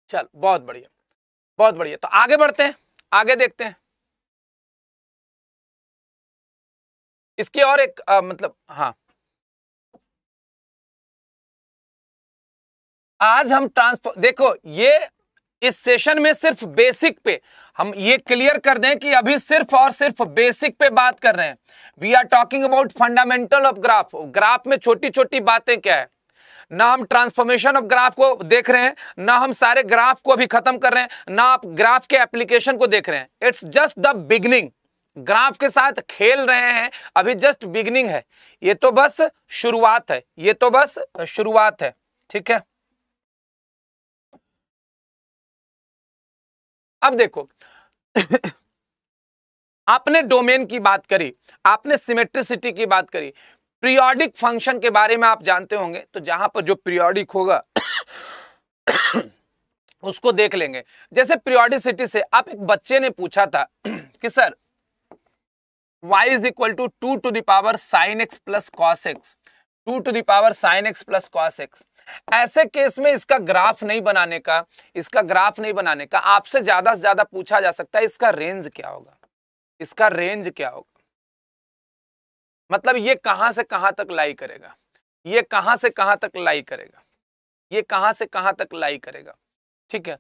चल बहुत बढ़िया बहुत बढ़िया तो आगे बढ़ते हैं आगे देखते हैं इसकी और एक आ, मतलब हाँ आज हम ट्रांसफर देखो ये इस सेशन में सिर्फ बेसिक पे हम ये क्लियर कर दें कि अभी सिर्फ और सिर्फ बेसिक पे बात कर रहे हैं we are talking about fundamental of graph graph में छोटी छोटी बातें क्या है ना हम ट्रांसफॉर्मेशन ऑफ ग्राफ को देख रहे हैं ना हम सारे ग्राफ को अभी खत्म कर रहे हैं ना आप ग्राफ के एप्लीकेशन को देख रहे हैं it's just the beginning graph के साथ खेल रहे हैं अभी जस्ट बिगनिंग है ये तो बस शुरुआत है ये तो बस शुरुआत है ठीक है अब देखो आपने डोमेन की बात करी आपने सिमेट्रिसिटी की बात करी पीरियोडिक फंक्शन के बारे में आप जानते होंगे तो जहां पर जो पीरियोडिक होगा उसको देख लेंगे जैसे पीरियोडिसिटी से आप एक बच्चे ने पूछा था कि sir y is equal to two to the power sine x plus cos x two to the power sine x plus cos x ऐसे केस में इसका ग्राफ नहीं बनाने का इसका ग्राफ नहीं बनाने का आपसे ज्यादा से ज्यादा पूछा जा सकता है इसका रेंज क्या होगा इसका रेंज क्या होगा मतलब ये कहां से कहां तक लाई करेगा ये कहां से कहां तक लाई करेगा ये कहां से कहां तक लाई करेगा ठीक है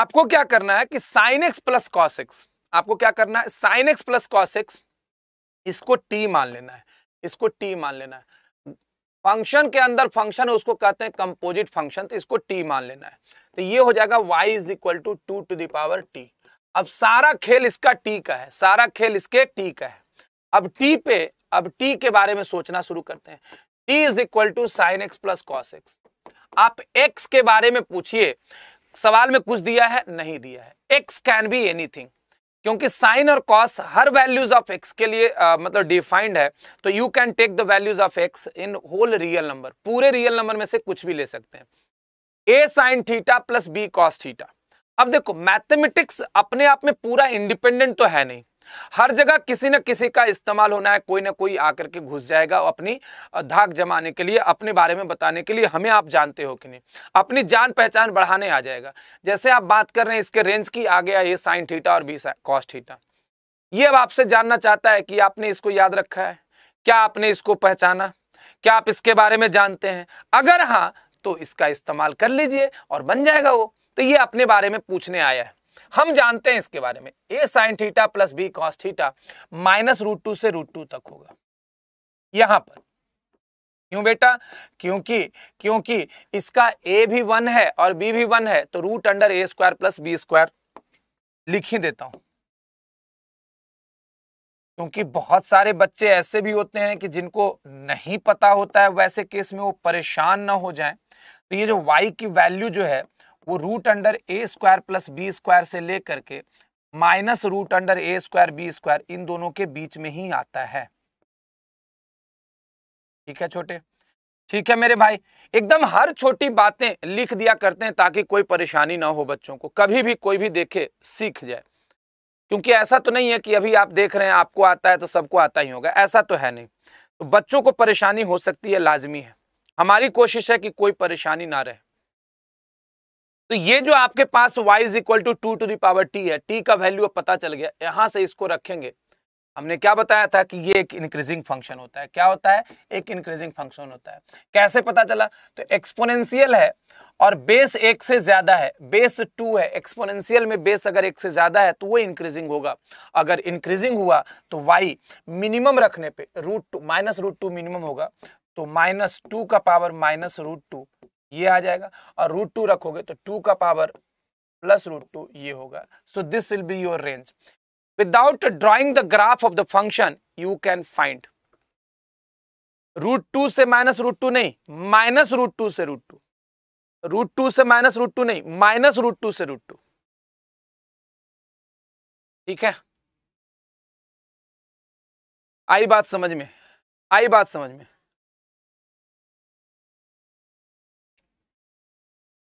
आपको क्या करना है कि sine x plus cos x आपको क्या करना है sine x plus cos x इसको टी मान लेना है इसको टी मान लेना है फंक्शन के अंदर फंक्शन है उसको कहते हैं कंपोजिट फंक्शन तो इसको टी मान लेना है तो ये हो जाएगा y is equal to two to the power t अब सारा खेल इसका टी का है सारा खेल इसके टी का है अब टी पे अब टी के बारे में सोचना शुरू करते हैं t is equal to sine x plus cos x आप एक्स के बारे में पूछिए सवाल में कुछ दिया है नहीं दिया है एक्स कैन बी एनीथिंग क्योंकि साइन और कॉस हर वैल्यूज ऑफ एक्स के लिए आ, मतलब डिफाइंड है तो you can take the values of x in whole real number पूरे रियल नंबर में से कुछ भी ले सकते हैं a sine theta plus b cos theta अब देखो मैथमेटिक्स अपने आप में पूरा इंडिपेंडेंट तो है नहीं हर जगह किसी न किसी का इस्तेमाल होना है कोई ना कोई आकर के घुस जाएगा अपनी धाक जमाने के लिए अपने बारे में बताने के लिए हमें आप जानते हो कि नहीं अपनी जान पहचान बढ़ाने आ जाएगा जैसे आप बात कर रहे हैं इसके रेंज की आ गया ये साइन थीटा और बी कॉस्ट थीटा ये अब आपसे जानना चाहता है कि आपने इसको याद रखा है क्या आपने इसको पहचाना क्या आप इसके बारे में जानते हैं अगर हाँ तो इसका इस्तेमाल कर लीजिए और बन जाएगा वो तो ये अपने बारे में पूछने आया है हम जानते हैं इसके बारे में a sine theta plus b cos theta minus root two से रूट टू तक होगा यहां पर क्यों बेटा क्योंकि क्योंकि इसका ए भी वन है और बी भी वन है तो root under a square plus b square लिख ही देता हूं क्योंकि बहुत सारे बच्चे ऐसे भी होते हैं कि जिनको नहीं पता होता है वैसे केस में वो परेशान ना हो जाए तो ये जो y की वैल्यू जो है वो root under a square plus b square से लेकर के minus root under a square b square इन दोनों के बीच में ही आता है ठीक है छोटे ठीक है मेरे भाई एकदम हर छोटी बातें लिख दिया करते हैं ताकि कोई परेशानी ना हो बच्चों को कभी भी कोई भी देखे सीख जाए क्योंकि ऐसा तो नहीं है कि अभी आप देख रहे हैं आपको आता है तो सबको आता ही होगा ऐसा तो है नहीं तो बच्चों को परेशानी हो सकती है लाजमी है हमारी कोशिश है कि कोई परेशानी ना रहे तो ये जो आपके पास y is equal to two to the power t है t का वैल्यू अब पता चल गया यहां से इसको रखेंगे हमने क्या बताया था कि ये एक इंक्रीजिंग फंक्शन होता है क्या होता है एक इंक्रीजिंग फंक्शन होता है कैसे पता चला तो एक्सपोनेंशियल है और बेस एक से ज्यादा है बेस टू है एक्सपोनेंशियल में बेस अगर एक से ज्यादा है तो वो इंक्रीजिंग होगा अगर इंक्रीजिंग हुआ तो वाई मिनिमम रखने पे root two minus root two minimum होगा तो माइनस टू का पावर माइनस रूट टू ये आ जाएगा और रूट टू रखोगे तो टू का पावर प्लस रूट टू ये होगा so this will be your range without drawing the graph of the function you can find root two से माइनस रूट टू नहीं माइनस रूट टू से root two root two से minus root two नहीं minus root two से root two ठीक है आई बात समझ में आई बात समझ में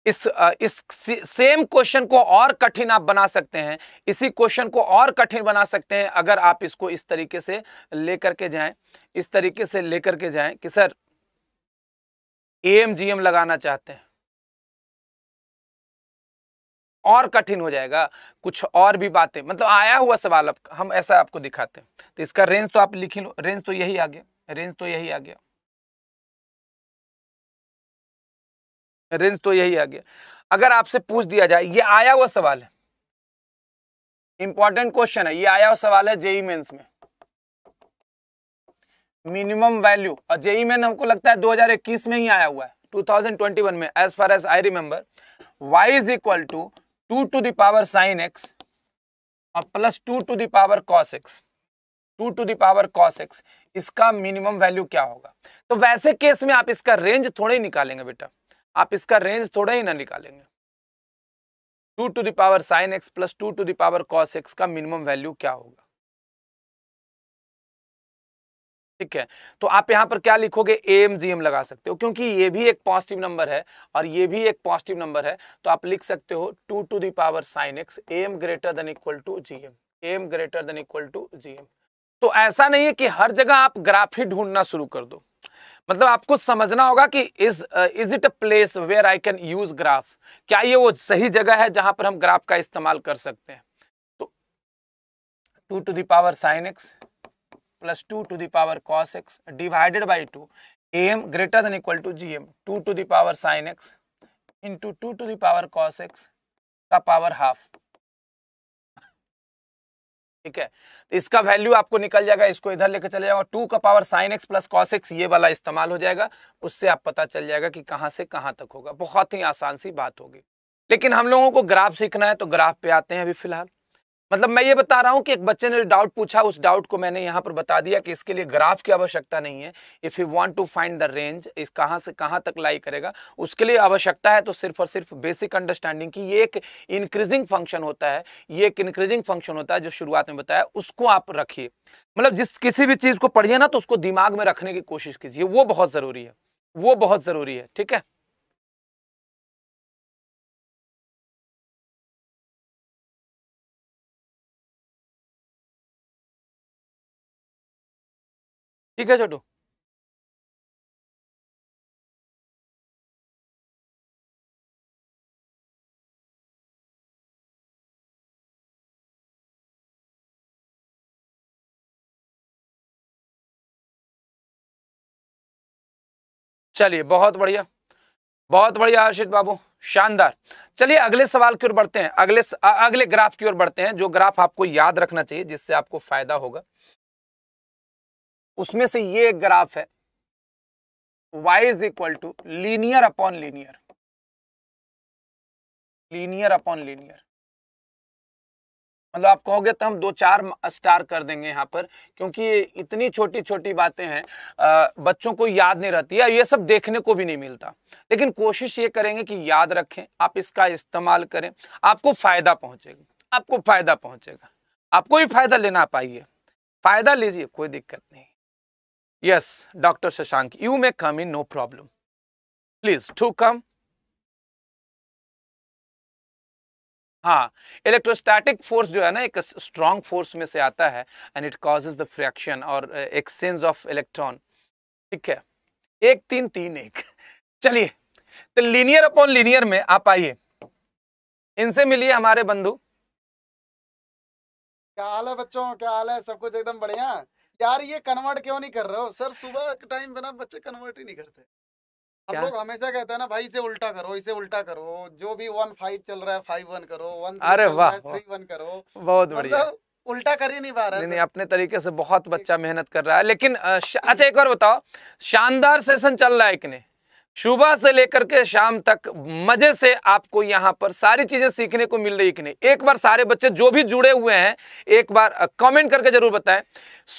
इस इस सेम क्वेश्चन को और कठिन आप बना सकते हैं इसी क्वेश्चन को और कठिन बना सकते हैं अगर आप इसको इस तरीके से लेकर के जाएं इस तरीके से लेकर के जाएं कि सर एम जी एम लगाना चाहते हैं और कठिन हो जाएगा कुछ और भी बातें मतलब आया हुआ सवाल आपका हम ऐसा आपको दिखाते हैं तो इसका रेंज तो आप लिखी लो रेंज तो यही आ गया रेंज तो यही आ गया रेंज तो यही आ गया अगर आपसे पूछ दिया जाए ये आया हुआ सवाल है इंपॉर्टेंट क्वेश्चन है ये आया हुआ सवाल है जेई मेन्स में मिनिमम वैल्यू और जेई मेन हमको लगता है 2021 में ही आया हुआ है 2021 में as far as I remember y is equal to two to the power sine x और plus two to the power cos x two to the power cos x इसका मिनिमम वैल्यू क्या होगा तो वैसे केस में आप इसका रेंज थोड़ा ही निकालेंगे बेटा आप इसका रेंज थोड़ा ही ना निकालेंगे two to the power sine x plus two to the power cos x का मिनिमम वैल्यू क्या होगा ठीक है तो आप यहाँ पर क्या लिखोगे ए एम जी एम लगा सकते हो क्योंकि ये भी एक पॉजिटिव नंबर है और ये भी एक पॉजिटिव नंबर है तो आप लिख सकते हो two to the power sine x M greater than equal to G M M greater than equal to G M तो ऐसा नहीं है कि हर जगह आप ग्राफ ही ढूंढना शुरू कर दो मतलब आपको समझना होगा कि is is it a place where I can use graph क्या ये वो सही जगह है जहां पर हम ग्राफ का इस्तेमाल कर सकते हैं तो two to the power sine x plus two to the power cos x divided by two A M greater than equal to G M two to the power sine x into two to the power cos x का power half ठीक है तो इसका value आपको निकल जाएगा इसको इधर लेकर चले जाएगा टू का power sine x plus cos x ये वाला इस्तेमाल हो जाएगा उससे आप पता चल जाएगा कि कहाँ से कहाँ तक होगा बहुत ही आसान सी बात होगी लेकिन हम लोगों को ग्राफ सीखना है तो ग्राफ पे आते हैं अभी फिलहाल मतलब मैं ये बता रहा हूं कि एक बच्चे ने डाउट पूछा उस डाउट को मैंने यहाँ पर बता दिया कि इसके लिए ग्राफ की आवश्यकता नहीं है if you want to find the range इस कहाँ से कहाँ तक लाई करेगा उसके लिए आवश्यकता है तो सिर्फ और सिर्फ बेसिक अंडरस्टैंडिंग की ये एक इंक्रीजिंग फंक्शन होता है ये एक इंक्रीजिंग फंक्शन होता है जो शुरुआत में बताया उसको आप रखिए मतलब जिस किसी भी चीज़ को पढ़िए ना तो उसको दिमाग में रखने की कोशिश कीजिए वो बहुत ज़रूरी है वो बहुत ज़रूरी है ठीक है ठीक है छोटू चलिए बहुत बढ़िया बहुत बढ़िया हर्षित बाबू शानदार चलिए अगले सवाल की ओर बढ़ते हैं अगले अगले ग्राफ की ओर बढ़ते हैं जो ग्राफ आपको याद रखना चाहिए जिससे आपको फायदा होगा उसमें से ये एक ग्राफ है y is equal to linear upon linear linear upon linear मतलब आप कहोगे तो हम दो चार स्टार कर देंगे यहाँ पर क्योंकि इतनी छोटी छोटी बातें हैं बच्चों को याद नहीं रहती है ये सब देखने को भी नहीं मिलता लेकिन कोशिश ये करेंगे कि याद रखें आप इसका इस्तेमाल करें आपको फायदा पहुंचेगा आपको फायदा पहुंचेगा आपको भी फायदा लेना पाइए फायदा लीजिए कोई दिक्कत नहीं Yes, Dr. Shashank, you may come in, no problem. Please, to come. हाँ इलेक्ट्रोस्टैटिक फोर्स जो है ना एक स्ट्रॉन्ग फोर्स में से आता है and it causes the fraction और एक्सचेंज ऑफ इलेक्ट्रॉन ठीक है एक तीन तीन एक चलिए तो लीनियर अपॉन लीनियर में आप आइए इनसे मिलिए हमारे बंधु क्या हाल है बच्चों क्या हाल है सब कुछ एकदम बढ़िया यार ये कन्वर्ट क्यों नहीं कर रहे हो सर सुबह के टाइम पे ना बच्चे कन्वर्ट ही नहीं करते हम लोग हमेशा कहते हैं ना भाई इसे उल्टा करो इसे उल्टा करो जो भी वन फाइव चल रहा है फाइव वन करो वन अरे वाह थ्री वन करो बहुत बढ़िया मतलब उल्टा कर ही नहीं पा रहा नहीं, नहीं अपने तरीके से बहुत बच्चा मेहनत कर रहा है लेकिन अच्छा एक और बताओ शानदार सेशन चल रहा है कि नहीं सुबह से लेकर के शाम तक मजे से आपको यहाँ पर सारी चीजें सीखने को मिल रही कि नहीं एक बार सारे बच्चे जो भी जुड़े हुए हैं एक बार कमेंट करके जरूर बताएं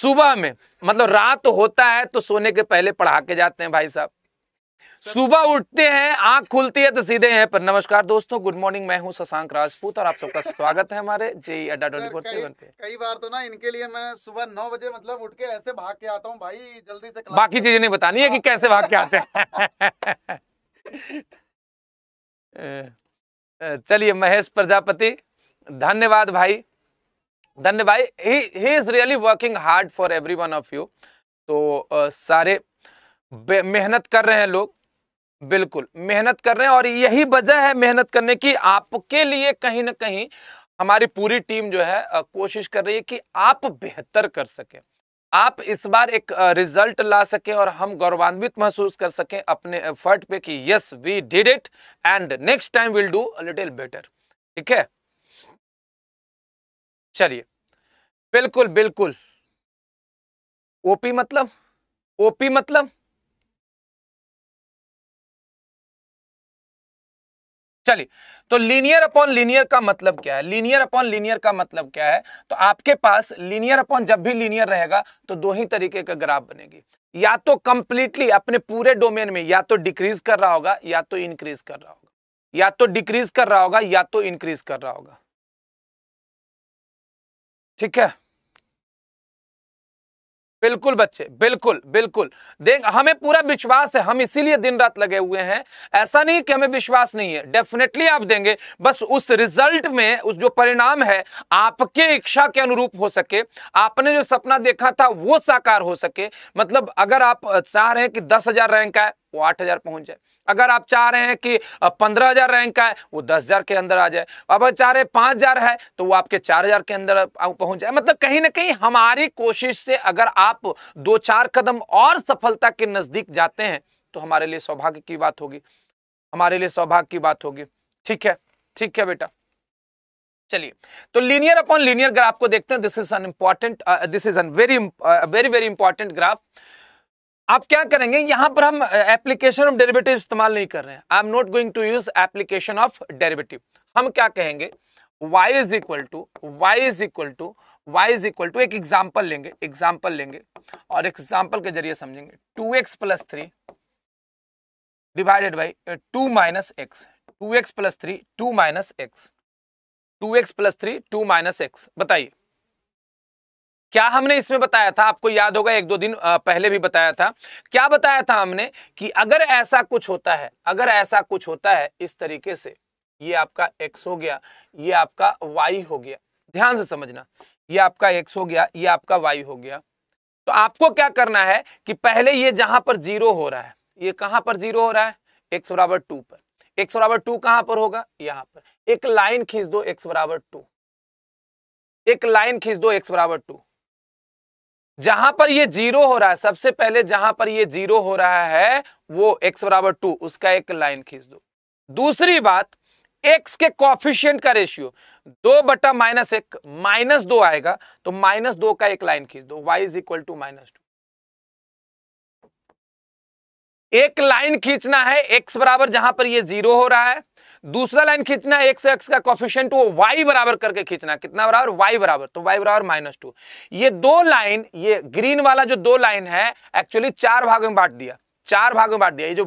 सुबह में मतलब रात होता है तो सोने के पहले पढ़ा के जाते हैं भाई साहब सुबह उठते हैं आंख खुलती है तो सीधे हैं पर नमस्कार दोस्तों गुड मॉर्निंग मैं हूं शशांक राजपूत और आप सबका स्वागत है हमारे जेई अड्डा ट्वेंटी फोर सेवन पे कई बार तो ना इनके लिए मैं सुबह नौ बजे मतलब उठ के ऐसे भाग के आता हूँ भाई जल्दी से बाकी चीजें नहीं बतानी है कि हाँ। कैसे भाग के आते हैं चलिए महेश प्रजापति धन्यवाद भाई धन्यवाद भाई he is really working hard for every one of you तो सारे मेहनत कर रहे हैं लोग बिल्कुल मेहनत कर रहे हैं और यही वजह है मेहनत करने की आपके लिए कहीं ना कहीं हमारी पूरी टीम जो है कोशिश कर रही है कि आप बेहतर कर सके आप इस बार एक रिजल्ट ला सके और हम गौरवान्वित महसूस कर सके अपने एफर्ट पे कि yes we did it and next time will do little better ठीक है चलिए बिल्कुल बिल्कुल ओपी मतलब ओपी मतलब चलिए तो लीनियर अपॉन लीनियर का मतलब क्या है लीनियर अपॉन लीनियर का मतलब क्या है तो आपके पास लीनियर अपॉन जब भी लीनियर रहेगा तो दो ही तरीके का ग्राफ बनेगी या तो कंप्लीटली अपने पूरे डोमेन में या तो डिक्रीज कर रहा होगा या तो इंक्रीज कर रहा होगा या तो डिक्रीज कर रहा होगा या तो इंक्रीज कर रहा होगा ठीक है बिल्कुल बच्चे बिल्कुल बिल्कुल देख हमें पूरा विश्वास है हम इसीलिए दिन रात लगे हुए हैं ऐसा नहीं कि हमें विश्वास नहीं है डेफिनेटली आप देंगे बस उस रिजल्ट में उस जो परिणाम है आपके इच्छा के अनुरूप हो सके आपने जो सपना देखा था वो साकार हो सके मतलब अगर आप चाह रहे हैं कि दस हजार रैंक आए वो आठ हज़ार पहुंच जाए अगर आप चाह रहे हैं कि पंद्रह हज़ार रैंक का है वो दस हज़ार के अंदर आ जाए अब चाह रहे पांच हज़ार है तो वो आपके चार हज़ार के अंदर पहुंच जाए मतलब कहीं ना कहीं हमारी कोशिश से अगर आप दो चार कदम और सफलता के नज़दीक जाते हैं तो हमारे लिए सौभाग्य की बात होगी हमारे लिए सौभाग्य की बात होगी ठीक है ठीक है बेटा चलिए तो लीनियर अपॉन लीनियर ग्राफ को देखते हैं this is an important this is an very very very important graph आप क्या करेंगे यहां पर हम एप्लीकेशन ऑफ डेरिवेटिव इस्तेमाल नहीं कर रहे हैं I am not going to use application of derivative हम क्या कहेंगे y is equal to y is equal to y is equal to एक एग्जाम्पल लेंगे एग्जाम्पल लेंगे और एग्जाम्पल के जरिए समझेंगे two x plus three divided by two minus x two x plus three two minus x two x plus three two minus x बताइए क्या हमने इसमें बताया था आपको याद होगा एक दो दिन पहले भी बताया था क्या बताया था हमने कि अगर ऐसा कुछ होता है अगर ऐसा कुछ होता है इस तरीके से ये आपका एक्स हो गया ये आपका वाई हो गया ध्यान से समझना ये आपका एक्स हो गया ये आपका वाई हो गया तो आपको क्या करना है कि पहले ये जहां पर जीरो हो रहा है ये कहां पर जीरो हो रहा है एक्स बराबर टू पर एक्स बराबर टू कहां पर होगा यहां पर एक लाइन खींच दो एक्स बराबर टू एक लाइन खींच दो एक्स बराबर टू जहां पर ये जीरो हो रहा है सबसे पहले जहां पर ये जीरो हो रहा है वो एक्स बराबर टू उसका एक लाइन खींच दो दूसरी बात एक्स के कॉफिशियंट का रेशियो दो बटा माइनस एक माइनस दो आएगा तो माइनस दो का एक लाइन खींच दो y is equal to minus two एक लाइन खींचना है एक्स बराबर जहां पर ये जीरो हो रहा है दूसरा लाइन खींचना है एक्स एक्स का कॉफिशियंट टू वाई बराबर करके खींचना कितना बराबर वाई बराबर तो वाई बराबर माइनस टू ये दो लाइन ये ग्रीन वाला जो दो लाइन है एक्चुअली चार भागों में बांट दिया चार भागों में बांट दिया ये जो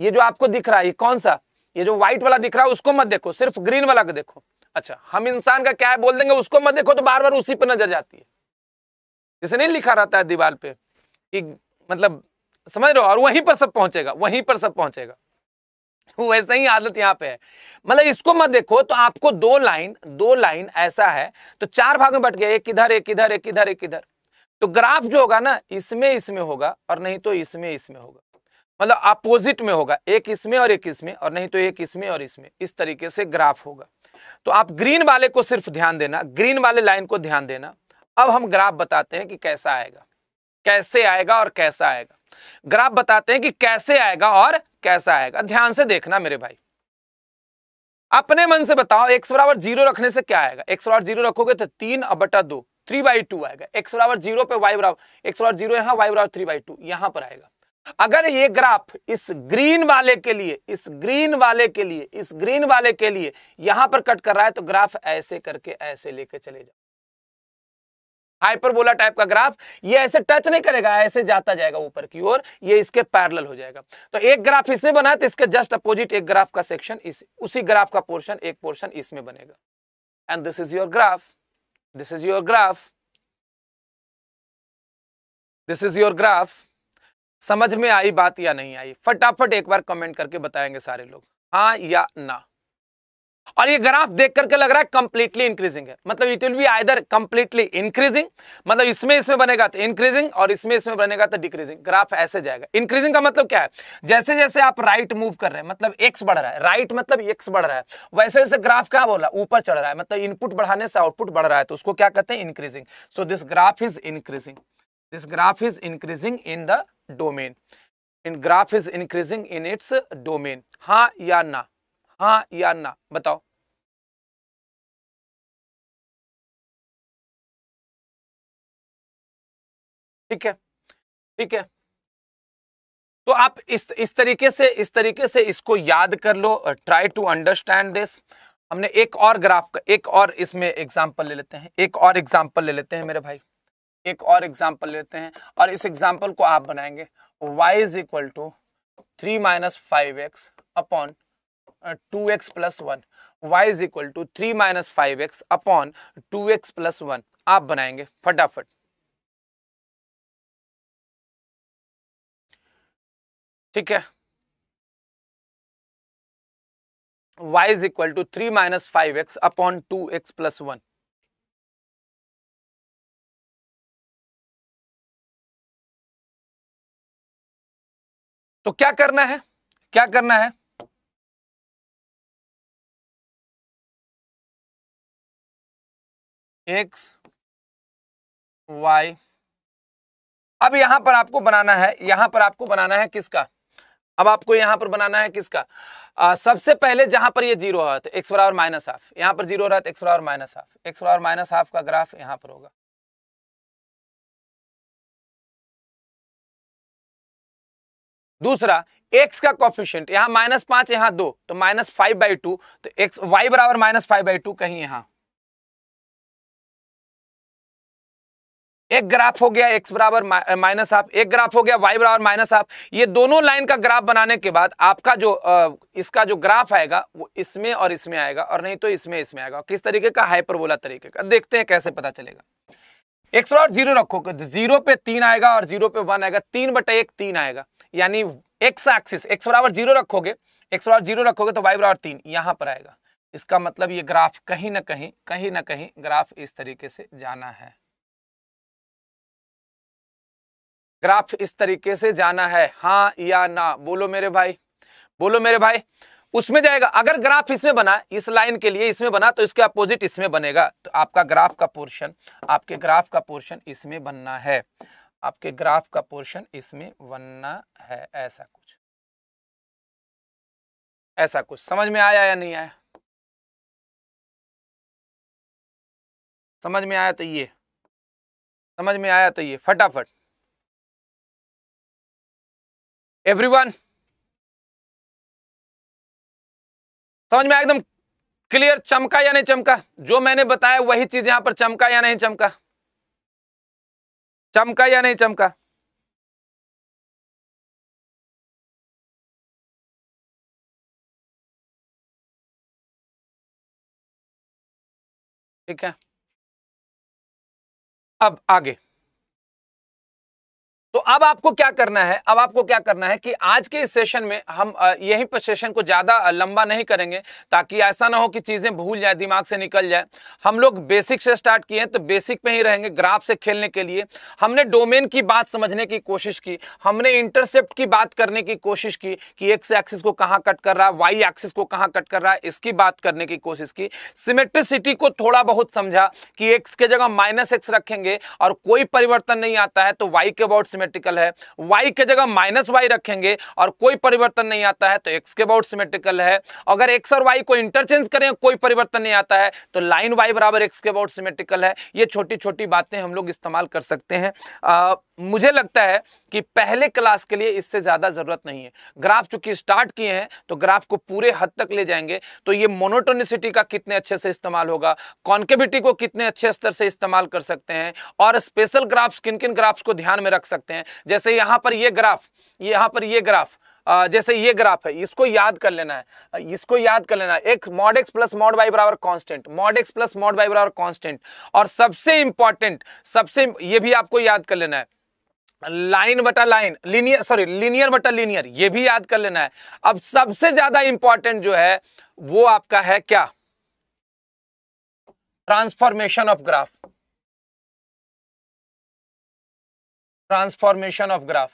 ये जो आपको दिख रहा है ये कौन सा ये जो व्हाइट वाला दिख रहा है उसको मत देखो सिर्फ ग्रीन वाला को देखो अच्छा हम इंसान का क्या है बोल देंगे उसको मत देखो तो बार बार उसी पर नजर जाती है जिसे नहीं लिखा रहता है दीवार पे कि मतलब समझ रहे हो और वहीं पर सब पहुंचेगा वहीं पर सब पहुंचेगा वैसे ही आदत यहां पे है मतलब इसको मत देखो तो आपको दो लाइन दो लाइन ऐसा है तो चार भाग में बट गया एक इधर एक इधर एक इधर एक इधर तो ग्राफ जो होगा ना इसमें इसमें होगा और नहीं तो इसमें इसमें होगा मतलब अपोजिट में होगा एक इसमें और एक इसमें और नहीं तो एक इसमें और इसमें इस तरीके से ग्राफ होगा तो आप ग्रीन वाले को सिर्फ ध्यान देना ग्रीन वाले लाइन को ध्यान देना अब हम ग्राफ बताते हैं कि कैसा आएगा कैसे आएगा और कैसा आएगा ग्राफ बताते हैं कि कैसे आएगा और कैसा आएगा ध्यान से देखना मेरे भाई अपने मन से बताओ एक्स बराबर जीरो रखने से क्या आएगा एक्स बराबर जीरो रखोगे तो तीन बटा दो थ्री बाई टू आएगा एक्स बराबर जीरो पे वाई बराबर एक्स बराबर जीरो यहां वाई बराबर थ्री बाई टू यहां पर आएगा अगर ये ग्राफ इस ग्रीन वाले के लिए इस ग्रीन वाले के लिए इस ग्रीन वाले के लिए यहां पर कट कर रहा है तो ग्राफ ऐसे करके ऐसे लेके चले जाओ हाइपरबोला टाइप का ग्राफ ये ऐसे टच नहीं करेगा ऐसे जाता जाएगा ऊपर की ओर ये इसके पैरल हो जाएगा तो एक ग्राफ इसमें बना तो इसके जस्ट अपोजिट एक ग्राफ का सेक्शन इस उसी ग्राफ का पोर्शन एक पोर्शन इसमें बनेगा and this is your graph this is your graph this is your graph समझ में आई बात या नहीं आई फटाफट एक बार कमेंट करके बताएंगे सारे लोग हाँ या ना और ये ग्राफ देख करके लग रहा है कंप्लीटली इंक्रीजिंग है मतलब it will be either completely increasing मतलब इसमें इसमें बनेगा तो इंक्रीजिंग और इसमें इसमें बनेगा तो डिक्रीजिंग ग्राफ ऐसे जाएगा इंक्रीजिंग का मतलब क्या है जैसे जैसे आप राइट मूव कर रहे हैं मतलब एक्स बढ़ रहा है राइट मतलब एक्स बढ़ रहा है वैसे वैसे ग्राफ क्या बोला ऊपर चढ़ रहा है मतलब इनपुट बढ़ाने से आउटपुट बढ़ रहा है तो उसको क्या कहते हैं increasing so this graph is increasing this graph is increasing in the domain in graph is increasing in its domain हाँ या ना हाँ या ना बताओ ठीक है ठीक है तो आप इस इस तरीके से इस तरीके से इसको याद कर लो ट्राई टू अंडरस्टैंड दिस हमने एक और ग्राफ का एक और इसमें एग्जाम्पल ले लेते हैं एक और एग्जाम्पल ले लेते हैं मेरे भाई एक और एग्जाम्पल लेते हैं और इस एग्जाम्पल को आप बनाएंगे y is equal to three minus five x upon two x plus one y is equal to three minus five x upon two x plus one आप बनाएंगे फटाफट ठीक है y is equal to three minus five x upon two x plus one तो क्या करना है क्या करना है एक्स वाई अब यहां पर आपको बनाना है यहां पर आपको बनाना है किसका अब आपको यहां पर बनाना है किसका आ, सबसे पहले जहां पर ये जीरो रहा था एक्स बराबर माइनस हाफ यहां पर जीरो रहा था तो एक्स बराबर माइनस हाफ एक्स बराबर माइनस हाफ का ग्राफ यहां पर होगा दूसरा एक्स का कॉफिशियंट यहां माइनस पांच यहां दो तो माइनस फाइव बाई टू तो एक्स वाई बराबर माइनस फाइव बाई टू कहीं यहां एक ग्राफ हो गया एक्स बराबर माइनस हाफ एक ग्राफ हो गया वाई बराबर माइनस हाफ ये दोनों लाइन का ग्राफ बनाने के बाद आपका जो इसका जो ग्राफ आएगा वो इसमें और इसमें आएगा और नहीं तो इसमें इसमें आएगा किस तरीके का हाइपरबोला तरीके का देखते हैं कैसे पता चलेगा एक्स बराबर जीरो रखो जीरो पे तीन आएगा और जीरो पे वन आएगा तीन बटे एक तीन आएगा यानी एक्स एक्सिस एक्स बराबर जीरो रखोगे एक्स बराबर जीरो रखोगे तो वाई बराबर तीन यहां पर आएगा इसका मतलब ये ग्राफ कहीं ना कहीं कहीं ना कहीं ग्राफ इस तरीके से जाना है ग्राफ इस तरीके से जाना है हाँ या ना बोलो मेरे भाई बोलो मेरे भाई उसमें जाएगा अगर ग्राफ इसमें बना इस लाइन के लिए इसमें बना तो इसके अपोजिट इसमें बनेगा तो आपका ग्राफ का पोर्शन आपके ग्राफ का पोर्शन इसमें बनना है आपके ग्राफ का पोर्शन इसमें बनना है ऐसा कुछ ऐसा कुछ समझ में आया या नहीं आया समझ में आया तो ये समझ में आया तो ये फटाफट एवरीवन समझ में एकदम क्लियर चमका या नहीं चमका जो मैंने बताया वही चीज यहां पर चमका या नहीं चमका चमका या नहीं चमका ठीक है अब आगे तो अब आपको क्या करना है अब आपको क्या करना है कि आज के इस सेशन में हम यहीं पर सेशन को ज़्यादा लंबा नहीं करेंगे ताकि ऐसा ना हो कि चीज़ें भूल जाए दिमाग से निकल जाए हम लोग बेसिक से स्टार्ट किए हैं तो बेसिक में ही रहेंगे ग्राफ से खेलने के लिए हमने डोमेन की बात समझने की कोशिश की हमने इंटरसेप्ट की बात करने की कोशिश की कि एक्स एक्सिस को कहाँ कट कर रहा है वाई एक्सिस को कहाँ कट कर रहा है इसकी बात करने की कोशिश की सिमेट्रिसिटी को थोड़ा बहुत समझा कि एक्स के जगह माइनस एक्स रखेंगे और कोई परिवर्तन नहीं आता है तो वाई के अबाउट सिमेट्रिकल है वाई के जगह माइनस वाई रखेंगे और कोई परिवर्तन नहीं आता है तो एक्स के अबाउट सिमेट्रिकल है अगर एक्स और वाई को इंटरचेंज करें कोई परिवर्तन नहीं आता है तो लाइन वाई बराबर एक्स के अबाउट सिमेट्रिकल है ये छोटी छोटी बातें हम लोग इस्तेमाल कर सकते हैं आ, मुझे लगता है कि पहले क्लास के लिए इससे ज़्यादा ज़रूरत नहीं है ग्राफ चूंकि स्टार्ट किए हैं तो ग्राफ को पूरे हद तक ले जाएंगे तो ये मोनोटोनिसिटी का कितने अच्छे से इस्तेमाल होगा कॉन्केबिटी को कितने अच्छे स्तर से इस्तेमाल कर सकते हैं और स्पेशल ग्राफ्स किन किन ग्राफ्स को ध्यान में रख सकते हैं सकते हैं जैसे यहां पर ये ग्राफ यहां पर ये ग्राफ जैसे ये ग्राफ है इसको याद कर लेना है इसको याद कर लेना है एक mod x plus mod y बराबर constant mod x plus mod y बराबर कांस्टेंट और सबसे इंपॉर्टेंट सबसे ये भी आपको याद कर लेना है लाइन बटा लाइन लीनियर सॉरी लीनियर बटा लीनियर ये भी याद कर लेना है अब सबसे ज्यादा इंपॉर्टेंट जो है वो आपका है क्या transformation of graph transformation of graph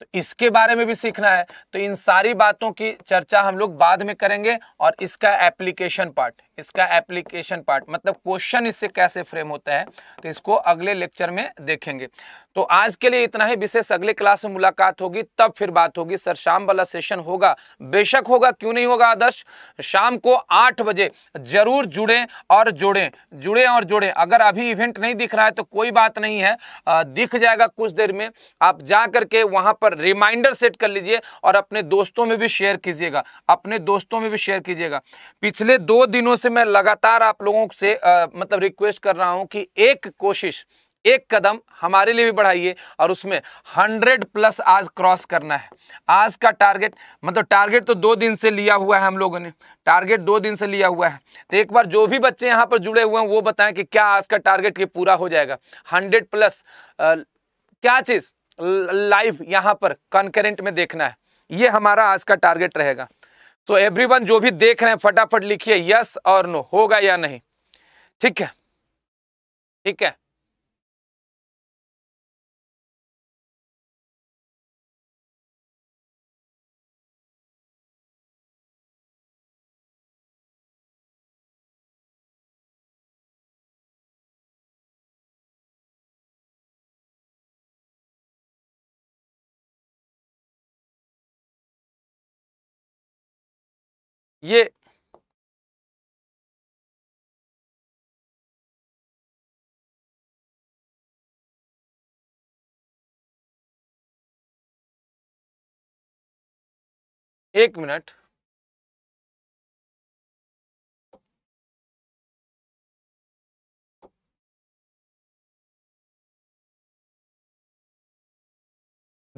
तो इसके बारे में भी सीखना है तो इन सारी बातों की चर्चा हम लोग बाद में करेंगे और इसका एप्लीकेशन पार्ट इसका एप्लीकेशन पार्ट मतलब क्वेश्चन इससे कैसे फ्रेम होता है तो इसको अगले लेक्चर में देखेंगे तो आज के लिए इतना ही विशेष अगले क्लास में मुलाकात होगी तब फिर बात होगी सर शाम वाला सेशन होगा बेशक होगा क्यों नहीं होगा आदर्श शाम को आठ बजे जरूर जुड़े और जोड़े जुड़े और जोड़े अगर अभी इवेंट नहीं दिख रहा है तो कोई बात नहीं है आ, दिख जाएगा कुछ देर में आप जा करके वहां पर रिमाइंडर सेट कर लीजिए और अपने दोस्तों में भी शेयर कीजिएगा अपने दोस्तों में भी शेयर कीजिएगा पिछले दो दिनों से मैं लगातार आप लोगों से आ, मतलब रिक्वेस्ट कर रहा हूँ कि एक कोशिश एक कदम हमारे लिए भी बढ़ाइए और उसमें हंड्रेड प्लस आज क्रॉस करना है आज का टारगेट मतलब टारगेट तो दो दिन से लिया हुआ है हम लोगों ने टारगेट दो दिन से लिया हुआ है तो एक बार जो भी बच्चे यहाँ पर जुड़े हुए हैं वो बताएं कि क्या आज का टारगेट ये पूरा हो जाएगा हंड्रेड प्लस आ, क्या चीज़ लाइव यहाँ पर कॉन्करेंट में देखना है ये हमारा आज का टारगेट रहेगा तो एवरीवन जो भी देख रहे हैं फटाफट लिखिए यस और नो होगा या नहीं ठीक है ठीक है ये एक मिनट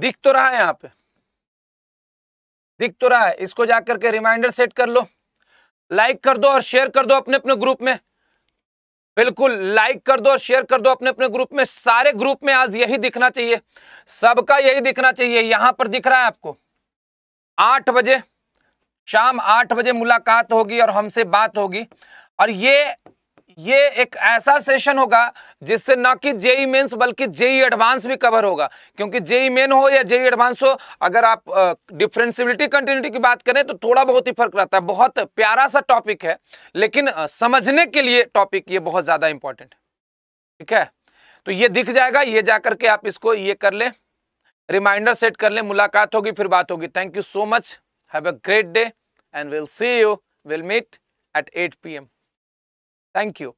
दिख तो रहा है यहां पे दिख तो रहा है इसको जा करके रिमाइंडर सेट कर लो लाइक कर दो और शेयर कर दो अपने अपने ग्रुप में बिल्कुल लाइक कर दो और शेयर कर दो अपने अपने ग्रुप में सारे ग्रुप में आज यही दिखना चाहिए सबका यही दिखना चाहिए यहां पर दिख रहा है आपको आठ बजे शाम आठ बजे मुलाकात होगी और हमसे बात होगी और ये ये एक ऐसा सेशन होगा जिससे न कि जेई मेन्स बल्कि जेई एडवांस भी कवर होगा क्योंकि जेई मेन हो या जेई एडवांस हो अगर आप डिफ्रेंसिबिलिटी कंटिन्यूटी की बात करें तो थोड़ा बहुत ही फर्क रहता है बहुत प्यारा सा टॉपिक है लेकिन समझने के लिए टॉपिक ये बहुत ज़्यादा इंपॉर्टेंट ठीक है तो ये दिख जाएगा ये जा करके आप इसको ये कर ले रिमाइंडर सेट कर लें मुलाकात होगी फिर बात होगी thank you so much have a great day and will see you will meet at eight P M Thank you.